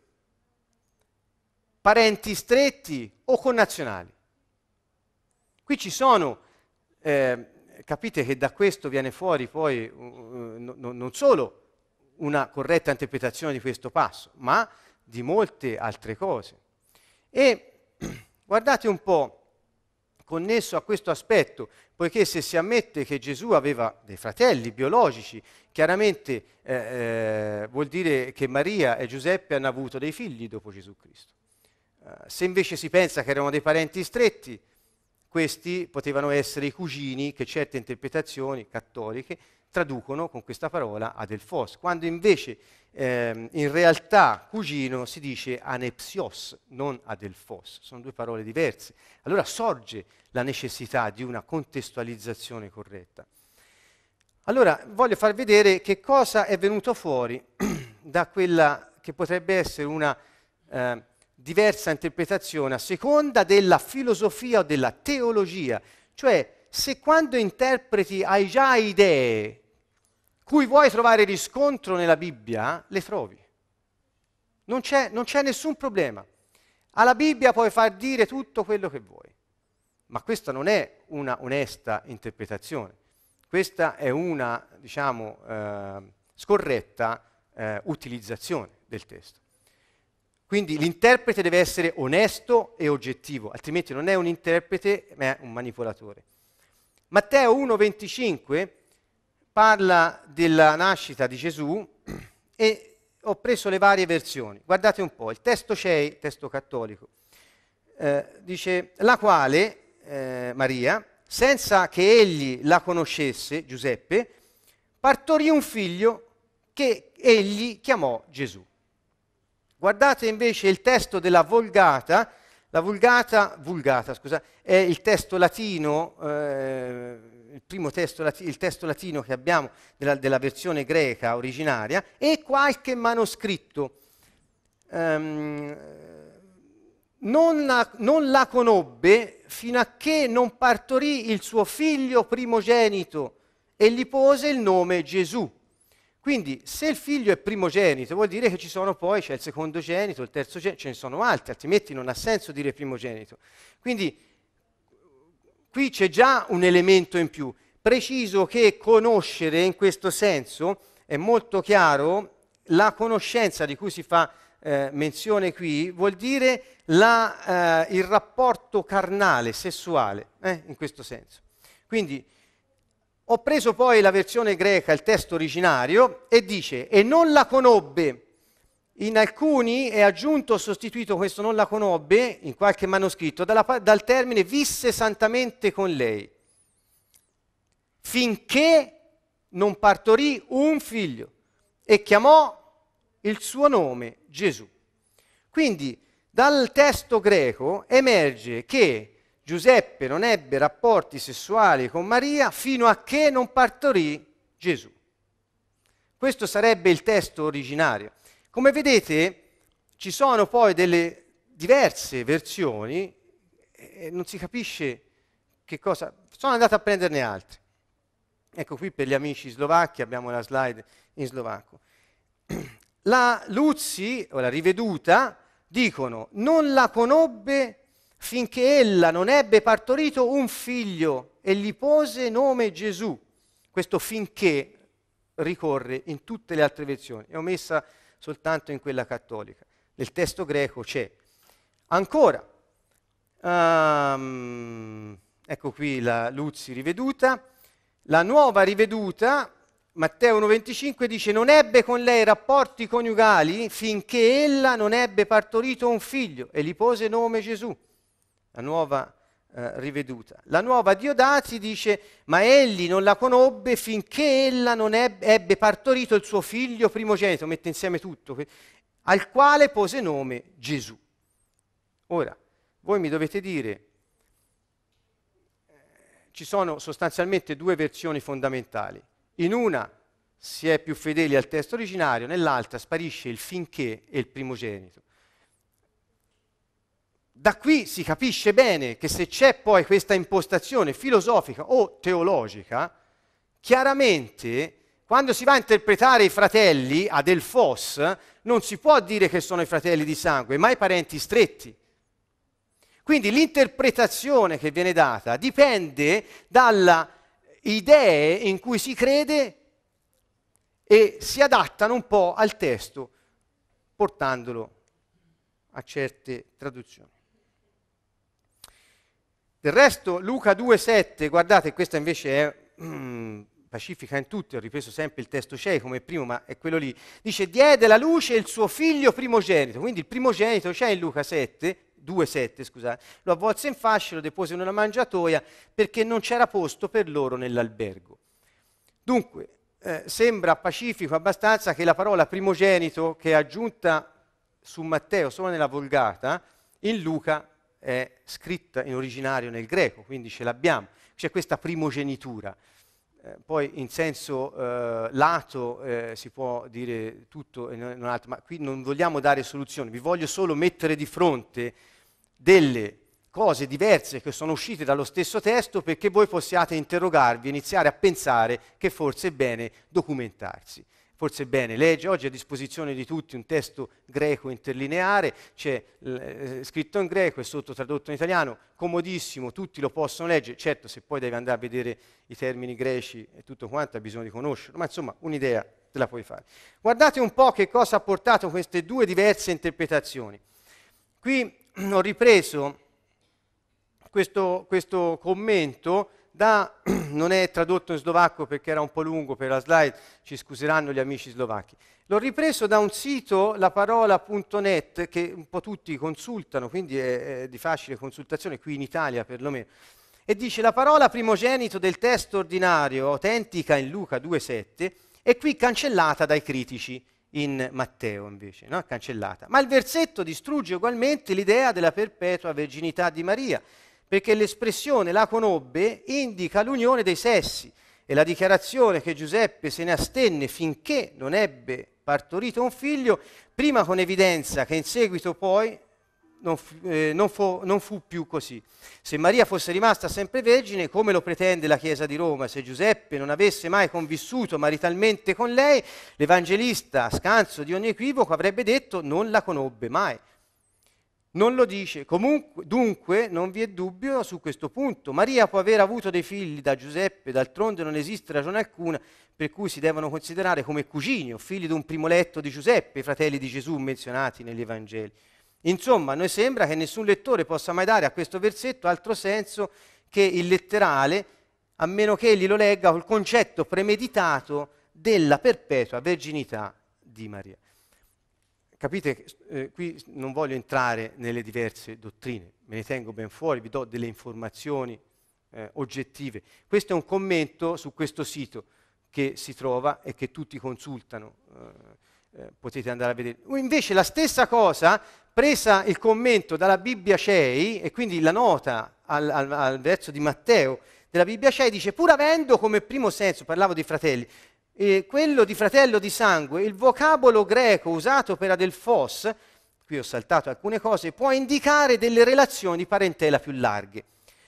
parenti stretti o connazionali? Qui ci sono, eh, capite che da questo viene fuori poi uh, no, no, non solo una corretta interpretazione di questo passo, ma di molte altre cose. E *clears throat* guardate un po', connesso a questo aspetto, poiché se si ammette che Gesù aveva dei fratelli biologici, chiaramente eh, eh, vuol dire che Maria e Giuseppe hanno avuto dei figli dopo Gesù Cristo. Eh, se invece si pensa che erano dei parenti stretti, questi potevano essere i cugini che certe interpretazioni cattoliche traducono con questa parola adelfos, quando invece eh, in realtà cugino si dice anepsios, non adelfos, sono due parole diverse. Allora sorge la necessità di una contestualizzazione corretta. Allora voglio far vedere che cosa è venuto fuori *clears throat* da quella che potrebbe essere una eh, diversa interpretazione a seconda della filosofia o della teologia, cioè se quando interpreti hai già idee cui vuoi trovare riscontro nella Bibbia, le trovi. Non c'è, non c'è nessun problema. Alla Bibbia puoi far dire tutto quello che vuoi, ma questa non è una onesta interpretazione, questa è una, diciamo, eh, scorretta eh, utilizzazione del testo. Quindi l'interprete deve essere onesto e oggettivo, altrimenti non è un interprete, ma è un manipolatore. Matteo 1,25 parla della nascita di Gesù e ho preso le varie versioni. Guardate un po', il testo c'è, il testo cattolico, eh, dice la quale eh, Maria, senza che egli la conoscesse, Giuseppe, partorì un figlio che egli chiamò Gesù. Guardate invece il testo della Vulgata, la Vulgata, Vulgata scusa, è il testo latino eh, il primo testo, il testo latino che abbiamo della, della versione greca originaria e qualche manoscritto. Um, non, la, non la conobbe fino a che non partorì il suo figlio primogenito e gli pose il nome Gesù. Quindi se il figlio è primogenito vuol dire che ci sono poi, c'è il secondogenito, il terzo genito, ce ne sono altri, altrimenti non ha senso dire primogenito. Quindi Qui c'è già un elemento in più. Preciso che conoscere in questo senso è molto chiaro, la conoscenza di cui si fa eh, menzione qui vuol dire la, eh, il rapporto carnale, sessuale, eh, in questo senso. Quindi ho preso poi la versione greca, il testo originario, e dice, e non la conobbe in alcuni è aggiunto o sostituito, questo non la conobbe, in qualche manoscritto, dalla, dal termine visse santamente con lei, finché non partorì un figlio e chiamò il suo nome Gesù. Quindi dal testo greco emerge che Giuseppe non ebbe rapporti sessuali con Maria fino a che non partorì Gesù. Questo sarebbe il testo originario. Come vedete ci sono poi delle diverse versioni e eh, non si capisce che cosa... Sono andato a prenderne altre. Ecco qui per gli amici slovacchi abbiamo la slide in slovacco. *clears throat* La Luzzi, o la riveduta, dicono non la conobbe finché ella non ebbe partorito un figlio e gli pose nome Gesù. Questo finché ricorre in tutte le altre versioni. E ho messa soltanto in quella cattolica. Nel testo greco c'è. Ancora, um, ecco qui la Luzzi riveduta, la nuova riveduta, Matteo 1,25 dice non ebbe con lei rapporti coniugali finché ella non ebbe partorito un figlio e gli pose nome Gesù. La nuova riveduta. Eh, riveduta. La nuova Diodati dice, ma egli non la conobbe finché ella non ebbe partorito il suo figlio primogenito, mette insieme tutto, al quale pose nome Gesù. Ora, voi mi dovete dire, eh, ci sono sostanzialmente due versioni fondamentali. In una si è più fedeli al testo originario, nell'altra sparisce il finché e il primogenito. Da qui si capisce bene che se c'è poi questa impostazione filosofica o teologica, chiaramente quando si va a interpretare i fratelli a del non si può dire che sono i fratelli di sangue, ma i parenti stretti. Quindi l'interpretazione che viene data dipende dalle idee in cui si crede e si adattano un po' al testo portandolo a certe traduzioni. Del resto Luca 2,7, guardate, questa invece è mm, pacifica in tutto, ho ripreso sempre il testo CEI come primo, ma è quello lì, dice diede la luce il suo figlio primogenito, quindi il primogenito c'è in Luca 7, 2,7 scusate, lo avvolse in fasce, lo depose in una mangiatoia perché non c'era posto per loro nell'albergo. Dunque, eh, sembra pacifico abbastanza che la parola primogenito che è aggiunta su Matteo solo nella Volgata, in Luca è scritta in originario nel greco, quindi ce l'abbiamo. C'è questa primogenitura. Eh, poi in senso eh, lato eh, si può dire tutto e non altro, ma qui non vogliamo dare soluzioni, vi voglio solo mettere di fronte delle cose diverse che sono uscite dallo stesso testo perché voi possiate interrogarvi, iniziare a pensare che forse è bene documentarsi forse bene, legge oggi è a disposizione di tutti un testo greco interlineare, c'è eh, eh, scritto in greco e sotto tradotto in italiano, comodissimo, tutti lo possono leggere, certo se poi devi andare a vedere i termini greci e tutto quanto hai bisogno di conoscerlo, ma insomma un'idea te la puoi fare. Guardate un po' che cosa ha portato queste due diverse interpretazioni. Qui *clears throat* ho ripreso questo, questo commento da, *clears throat* non è tradotto in slovacco perché era un po' lungo per la slide, ci scuseranno gli amici slovacchi. L'ho ripreso da un sito, laparola.net, che un po' tutti consultano, quindi è, è di facile consultazione, qui in Italia perlomeno. E dice la parola primogenito del testo ordinario, autentica in Luca 2.7, è qui cancellata dai critici in Matteo invece, no? cancellata. Ma il versetto distrugge ugualmente l'idea della perpetua verginità di Maria perché l'espressione la conobbe indica l'unione dei sessi e la dichiarazione che Giuseppe se ne astenne finché non ebbe partorito un figlio, prima con evidenza che in seguito poi non fu, eh, non, fu, non fu, più così. Se Maria fosse rimasta sempre vergine, come lo pretende la Chiesa di Roma, se Giuseppe non avesse mai convissuto maritalmente con lei, l'Evangelista, a scanso di ogni equivoco, avrebbe detto non la conobbe mai. Non lo dice. Comunque, dunque non vi è dubbio su questo punto. Maria può aver avuto dei figli da Giuseppe, d'altronde non esiste ragione alcuna per cui si devono considerare come cugini o figli di un primoletto di Giuseppe, i fratelli di Gesù menzionati negli Evangeli. Insomma, a noi sembra che nessun lettore possa mai dare a questo versetto altro senso che il letterale, a meno che egli lo legga col concetto premeditato della perpetua verginità di Maria. Capite, eh, qui non voglio entrare nelle diverse dottrine, me ne tengo ben fuori, vi do delle informazioni eh, oggettive. Questo è un commento su questo sito che si trova e che tutti consultano, eh, eh potete andare a vedere. Invece la stessa cosa, presa il commento dalla Bibbia Cei, e quindi la nota al, al, al verso di Matteo della Bibbia Cei, dice, pur avendo come primo senso, parlavo dei fratelli, e quello di fratello di sangue, il vocabolo greco usato per Adelfos, qui ho saltato alcune cose, può indicare delle relazioni di parentela più larghe.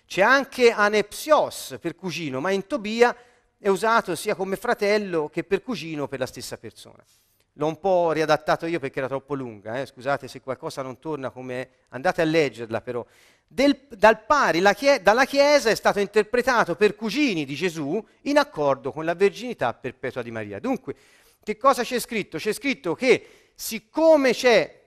C'è anche anepsios per cugino, ma in Tobia è usato sia come fratello che per cugino per la stessa persona. L'ho un po' riadattato io perché era troppo lunga, eh? scusate se qualcosa non torna come... andate a leggerla però. Del, dal pari, chie, dalla Chiesa è stato interpretato per cugini di Gesù in accordo con la verginità perpetua di Maria. Dunque, che cosa c'è scritto? C'è scritto che siccome c'è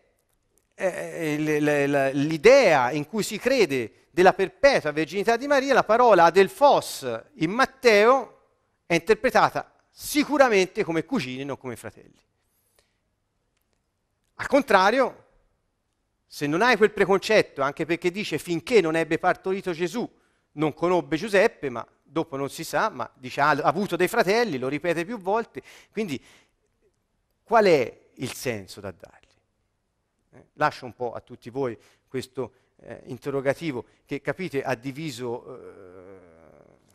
eh, eh l'idea in cui si crede della perpetua verginità di Maria, la parola adelfos in Matteo è interpretata sicuramente come cugini, non come fratelli. Al contrario, se non hai quel preconcetto, anche perché dice finché non ebbe partorito Gesù, non conobbe Giuseppe, ma dopo non si sa, ma dice ah, ha avuto dei fratelli, lo ripete più volte, quindi qual è il senso da dargli? Eh, lascio un po' a tutti voi questo eh, interrogativo che capite ha diviso eh,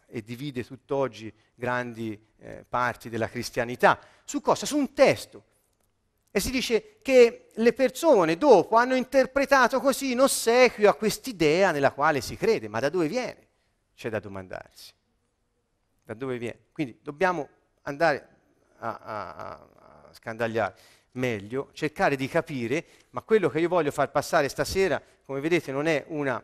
e divide tutt'oggi grandi eh, parti della cristianità. Su cosa? Su un testo e si dice che le persone dopo hanno interpretato così in ossequio a quest'idea nella quale si crede, ma da dove viene? C'è da domandarsi. Da dove viene? Quindi dobbiamo andare a, a, a scandagliare meglio, cercare di capire, ma quello che io voglio far passare stasera, come vedete, non è una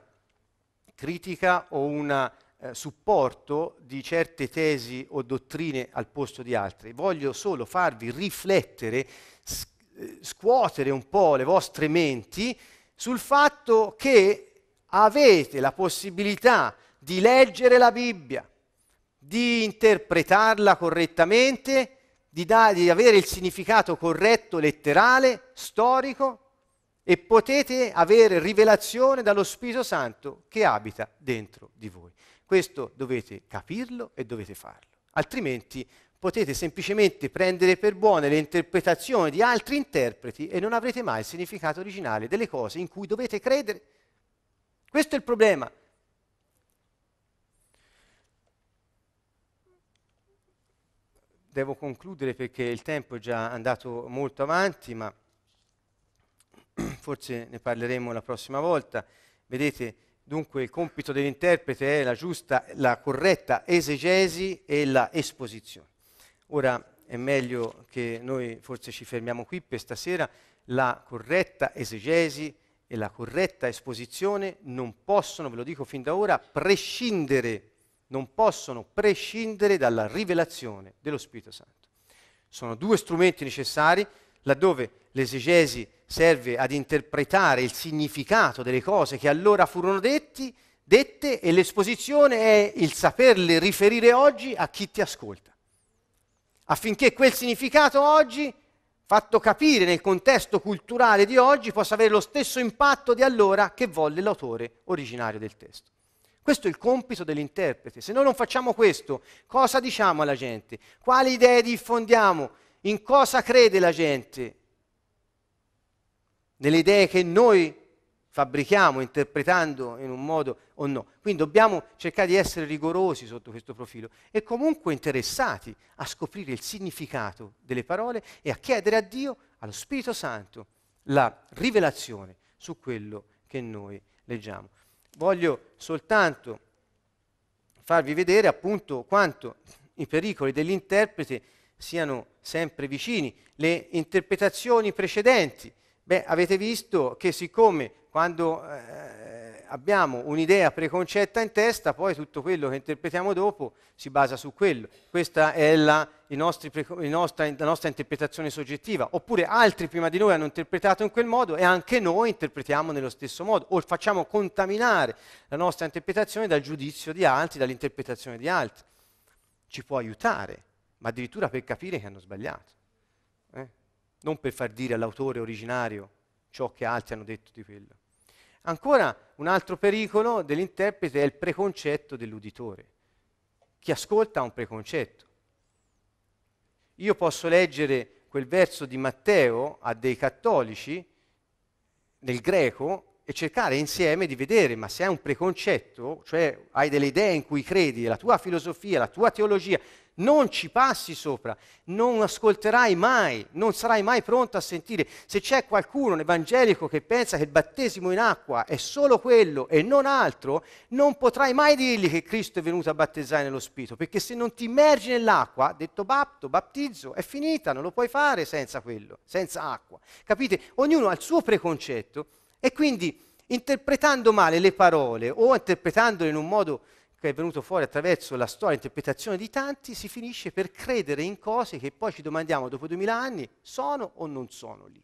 critica o un eh, supporto di certe tesi o dottrine al posto di altre. Voglio solo farvi riflettere scuotere un po' le vostre menti sul fatto che avete la possibilità di leggere la Bibbia, di interpretarla correttamente, di, da- di avere il significato corretto, letterale, storico, e potete avere rivelazione dallo Spirito Santo che abita dentro di voi. Questo dovete capirlo e dovete farlo, altrimenti potete semplicemente prendere per buone le interpretazioni di altri interpreti e non avrete mai il significato originale delle cose in cui dovete credere. Questo è il problema. Devo concludere perché il tempo è già andato molto avanti, ma *clears throat* forse ne parleremo la prossima volta. Vedete, dunque il compito dell'interprete è la giusta, la corretta esegesi e la esposizione. Ora è meglio che noi forse ci fermiamo qui per stasera, la corretta esegesi e la corretta esposizione non possono, ve lo dico fin da ora, prescindere, non possono prescindere dalla rivelazione dello Spirito Santo. Sono due strumenti necessari laddove l'esegesi serve ad interpretare il significato delle cose che allora furono detti, dette e l'esposizione è il saperle riferire oggi a chi ti ascolta affinché quel significato oggi, fatto capire nel contesto culturale di oggi, possa avere lo stesso impatto di allora che volle l'autore originario del testo. Questo è il compito dell'interprete. Se noi non facciamo questo, cosa diciamo alla gente? Quali idee diffondiamo? In cosa crede la gente? Nelle idee che noi fabbrichiamo interpretando in un modo o no. Quindi dobbiamo cercare di essere rigorosi sotto questo profilo e comunque interessati a scoprire il significato delle parole e a chiedere a Dio, allo Spirito Santo, la rivelazione su quello che noi leggiamo. Voglio soltanto farvi vedere appunto quanto i pericoli dell'interprete siano sempre vicini. Le interpretazioni precedenti Beh, avete visto che siccome quando eh, abbiamo un'idea preconcetta in testa, poi tutto quello che interpretiamo dopo si basa su quello. Questa è la, nostri, nostra, la, nostra, interpretazione soggettiva. Oppure altri prima di noi hanno interpretato in quel modo e anche noi interpretiamo nello stesso modo. O facciamo contaminare la nostra interpretazione dal giudizio di altri, dall'interpretazione di altri. Ci può aiutare, ma addirittura per capire che hanno sbagliato non per far dire all'autore originario ciò che altri hanno detto di quello. Ancora un altro pericolo dell'interprete è il preconcetto dell'uditore. Chi ascolta ha un preconcetto. Io posso leggere quel verso di Matteo a dei cattolici nel greco e cercare insieme di vedere, ma se hai un preconcetto, cioè hai delle idee in cui credi, la tua filosofia, la tua teologia, non ci passi sopra, non ascolterai mai, non sarai mai pronto a sentire. Se c'è qualcuno, un evangelico, che pensa che il battesimo in acqua è solo quello e non altro, non potrai mai dirgli che Cristo è venuto a battezzare nello Spirito, perché se non ti immergi nell'acqua, detto batto, battizzo, è finita, non lo puoi fare senza quello, senza acqua. Capite? Ognuno ha il suo preconcetto e quindi interpretando male le parole o interpretandole in un modo che è venuto fuori attraverso la storia e l'interpretazione di tanti, si finisce per credere in cose che poi ci domandiamo dopo duemila anni sono o non sono lì.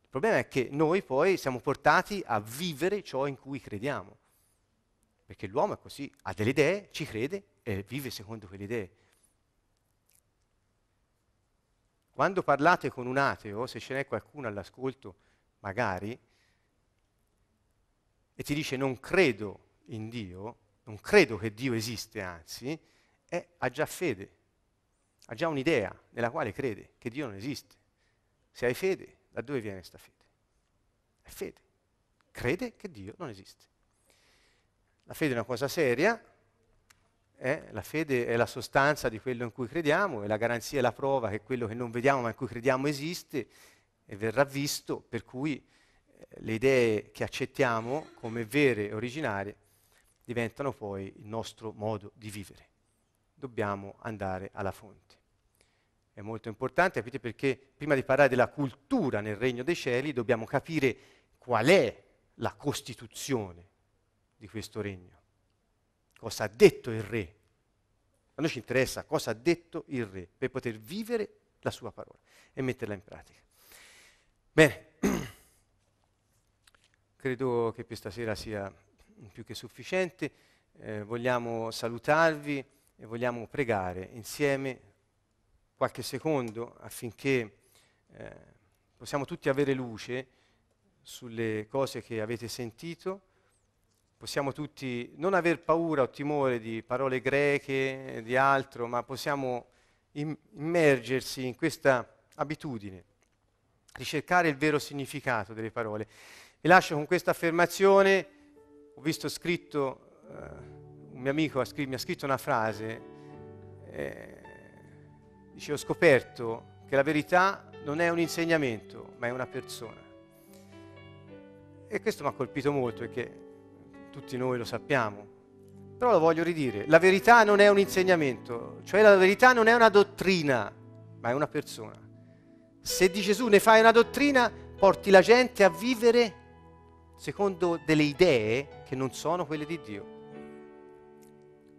Il problema è che noi poi siamo portati a vivere ciò in cui crediamo, perché l'uomo è così, ha delle idee, ci crede e vive secondo quelle idee. Quando parlate con un ateo, se ce n'è qualcuno all'ascolto, magari, e ti dice non credo in Dio, non credo che Dio esiste, anzi, è, ha già fede, ha già un'idea nella quale crede che Dio non esiste. Se hai fede, da dove viene questa fede? È fede. Crede che Dio non esiste. La fede è una cosa seria, eh? la fede è la sostanza di quello in cui crediamo, è la garanzia e la prova che quello che non vediamo ma in cui crediamo esiste e verrà visto, per cui eh, le idee che accettiamo come vere e originarie diventano poi il nostro modo di vivere. Dobbiamo andare alla fonte. È molto importante, capite perché prima di parlare della cultura nel regno dei cieli dobbiamo capire qual è la costituzione di questo regno. Cosa ha detto il re? A noi ci interessa cosa ha detto il re per poter vivere la sua parola e metterla in pratica. Bene, *clears throat* credo che per stasera sia più che sufficiente, eh, vogliamo salutarvi e vogliamo pregare insieme qualche secondo affinché eh, possiamo tutti avere luce sulle cose che avete sentito, possiamo tutti non aver paura o timore di parole greche, di altro, ma possiamo immergersi in questa abitudine, ricercare il vero significato delle parole. E lascio con questa affermazione ho visto scritto, eh, un mio amico ha scritto, mi ha scritto una frase, eh, dice ho scoperto che la verità non è un insegnamento, ma è una persona. E questo mi ha colpito molto perché tutti noi lo sappiamo, però lo voglio ridire, la verità non è un insegnamento, cioè la verità non è una dottrina, ma è una persona. Se di Gesù ne fai una dottrina, porti la gente a vivere secondo delle idee che non sono quelle di Dio.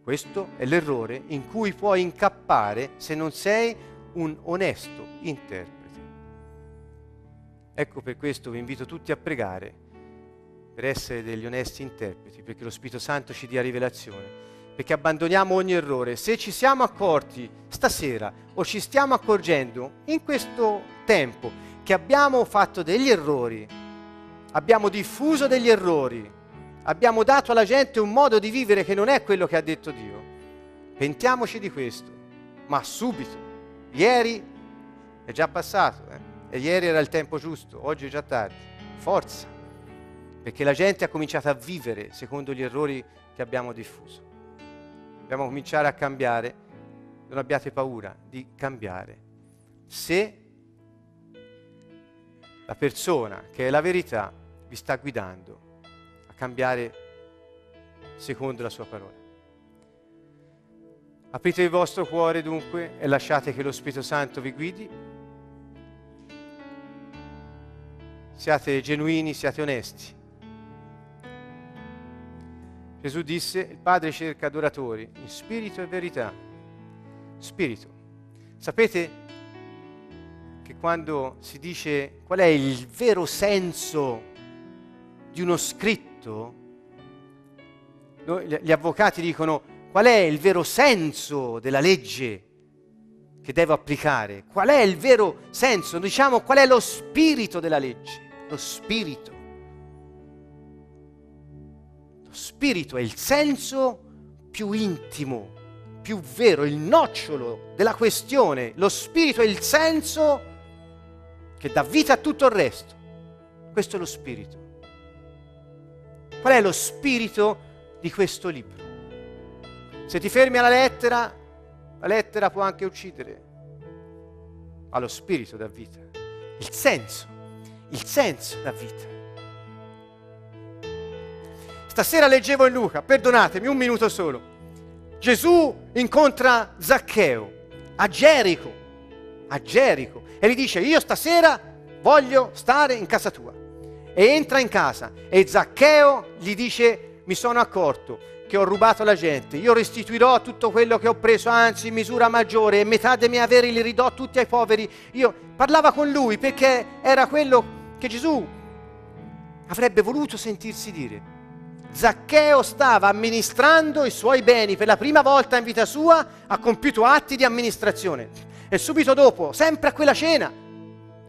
Questo è l'errore in cui puoi incappare se non sei un onesto interprete. Ecco per questo vi invito tutti a pregare per essere degli onesti interpreti, perché lo Spirito Santo ci dia rivelazione, perché abbandoniamo ogni errore. Se ci siamo accorti stasera o ci stiamo accorgendo in questo tempo che abbiamo fatto degli errori, abbiamo diffuso degli errori, abbiamo dato alla gente un modo di vivere che non è quello che ha detto Dio. Pentiamoci di questo, ma subito. Ieri è già passato, eh? e ieri era il tempo giusto, oggi è già tardi. Forza, perché la gente ha cominciato a vivere secondo gli errori che abbiamo diffuso. Dobbiamo cominciare a cambiare, non abbiate paura di cambiare. Se la persona che è la verità vi sta guidando, cambiare secondo la sua parola. Aprite il vostro cuore dunque e lasciate che lo Spirito Santo vi guidi. Siate genuini, siate onesti. Gesù disse, il Padre cerca adoratori in spirito e verità. Spirito. Sapete che quando si dice qual è il vero senso di uno scritto, momento, noi, gli avvocati dicono qual è il vero senso della legge che devo applicare, qual è il vero senso, diciamo qual è lo spirito della legge, lo spirito. Lo spirito è il senso più intimo, più vero, il nocciolo della questione, lo spirito è il senso che dà vita a tutto il resto. Questo è lo spirito. Qual è lo spirito di questo libro? Se ti fermi alla lettera, la lettera può anche uccidere, ma lo spirito dà vita, il senso, il senso dà vita. Stasera leggevo in Luca, perdonatemi, un minuto solo. Gesù incontra Zaccheo a Gerico, a Gerico, e gli dice, io stasera voglio stare in casa tua e entra in casa e Zaccheo gli dice mi sono accorto che ho rubato la gente, io restituirò tutto quello che ho preso, anzi in misura maggiore, e metà dei miei averi li ridò tutti ai poveri. Io parlava con lui perché era quello che Gesù avrebbe voluto sentirsi dire. Zaccheo stava amministrando i suoi beni per la prima volta in vita sua, ha compiuto atti di amministrazione. E subito dopo, sempre a quella cena,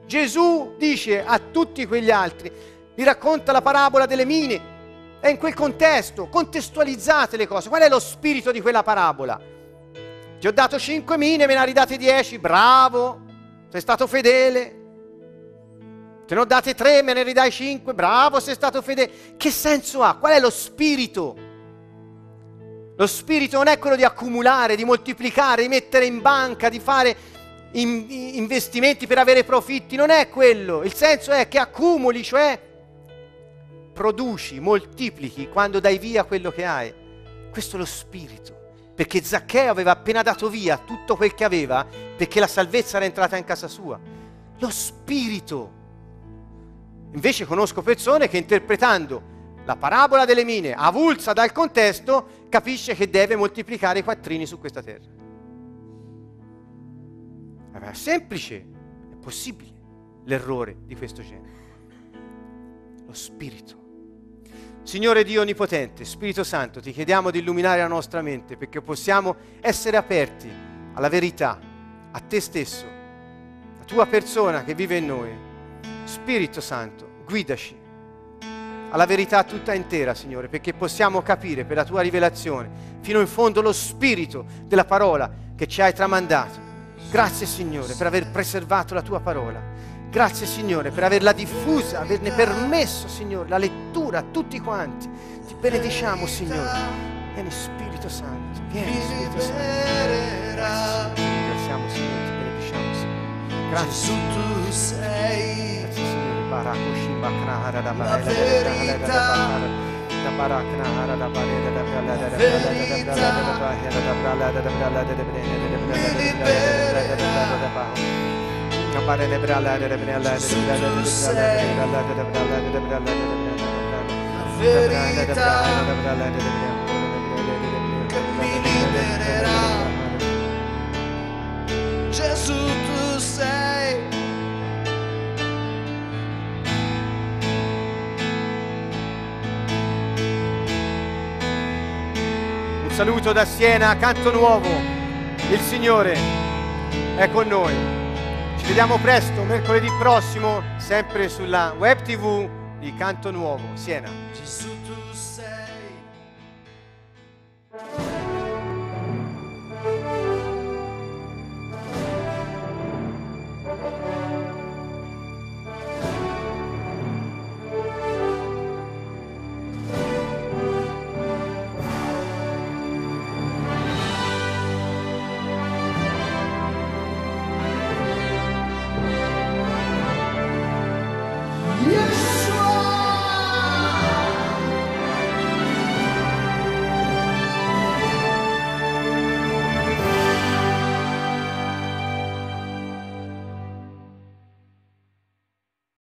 Gesù dice a tutti quegli altri, gli racconta la parabola delle mine. È in quel contesto, contestualizzate le cose. Qual è lo spirito di quella parabola? Ti ho dato 5 mine, me ne hai ridate 10, bravo, sei stato fedele. Te ne ho date 3, me ne ridai 5, bravo, sei stato fedele. Che senso ha? Qual è lo spirito? Lo spirito non è quello di accumulare, di moltiplicare, di mettere in banca, di fare investimenti per avere profitti, non è quello. Il senso è che accumuli, cioè produci, moltiplichi quando dai via quello che hai. Questo è lo spirito. Perché Zaccheo aveva appena dato via tutto quel che aveva perché la salvezza era entrata in casa sua. Lo spirito. Invece conosco persone che interpretando la parabola delle mine, avulsa dal contesto, capisce che deve moltiplicare i quattrini su questa terra. È semplice, è possibile l'errore di questo genere. Lo spirito. Signore Dio Onnipotente, Spirito Santo, ti chiediamo di illuminare la nostra mente perché possiamo essere aperti alla verità, a te stesso, la tua persona che vive in noi. Spirito Santo, guidaci alla verità tutta intera, Signore, perché possiamo capire per la tua rivelazione fino in fondo lo spirito della parola che ci hai tramandato. Grazie, Signore, per aver preservato la tua parola. Grazie Signore per averla diffusa, averne permesso Signore la lettura a tutti quanti. Ti benediciamo Signore. Vieni Spirito Santo, vieni Spirito Santo. Ringraziamo Signore, ti benediciamo Signore. Grazie Signore. tu sei. Grazie Signore. Barakushim bakrara da barela da barela da baraknara da barela da brala da brala da brala da brala da brala da brala da brala da brala da brala da brala da brala da brala da brala verità che mi libererà. Gesù tu saluto da Siena, canto nuovo. Il Signore è con noi. Ci vediamo presto, mercoledì prossimo, sempre sulla web tv di Canto Nuovo, Siena. Gesù tu sei.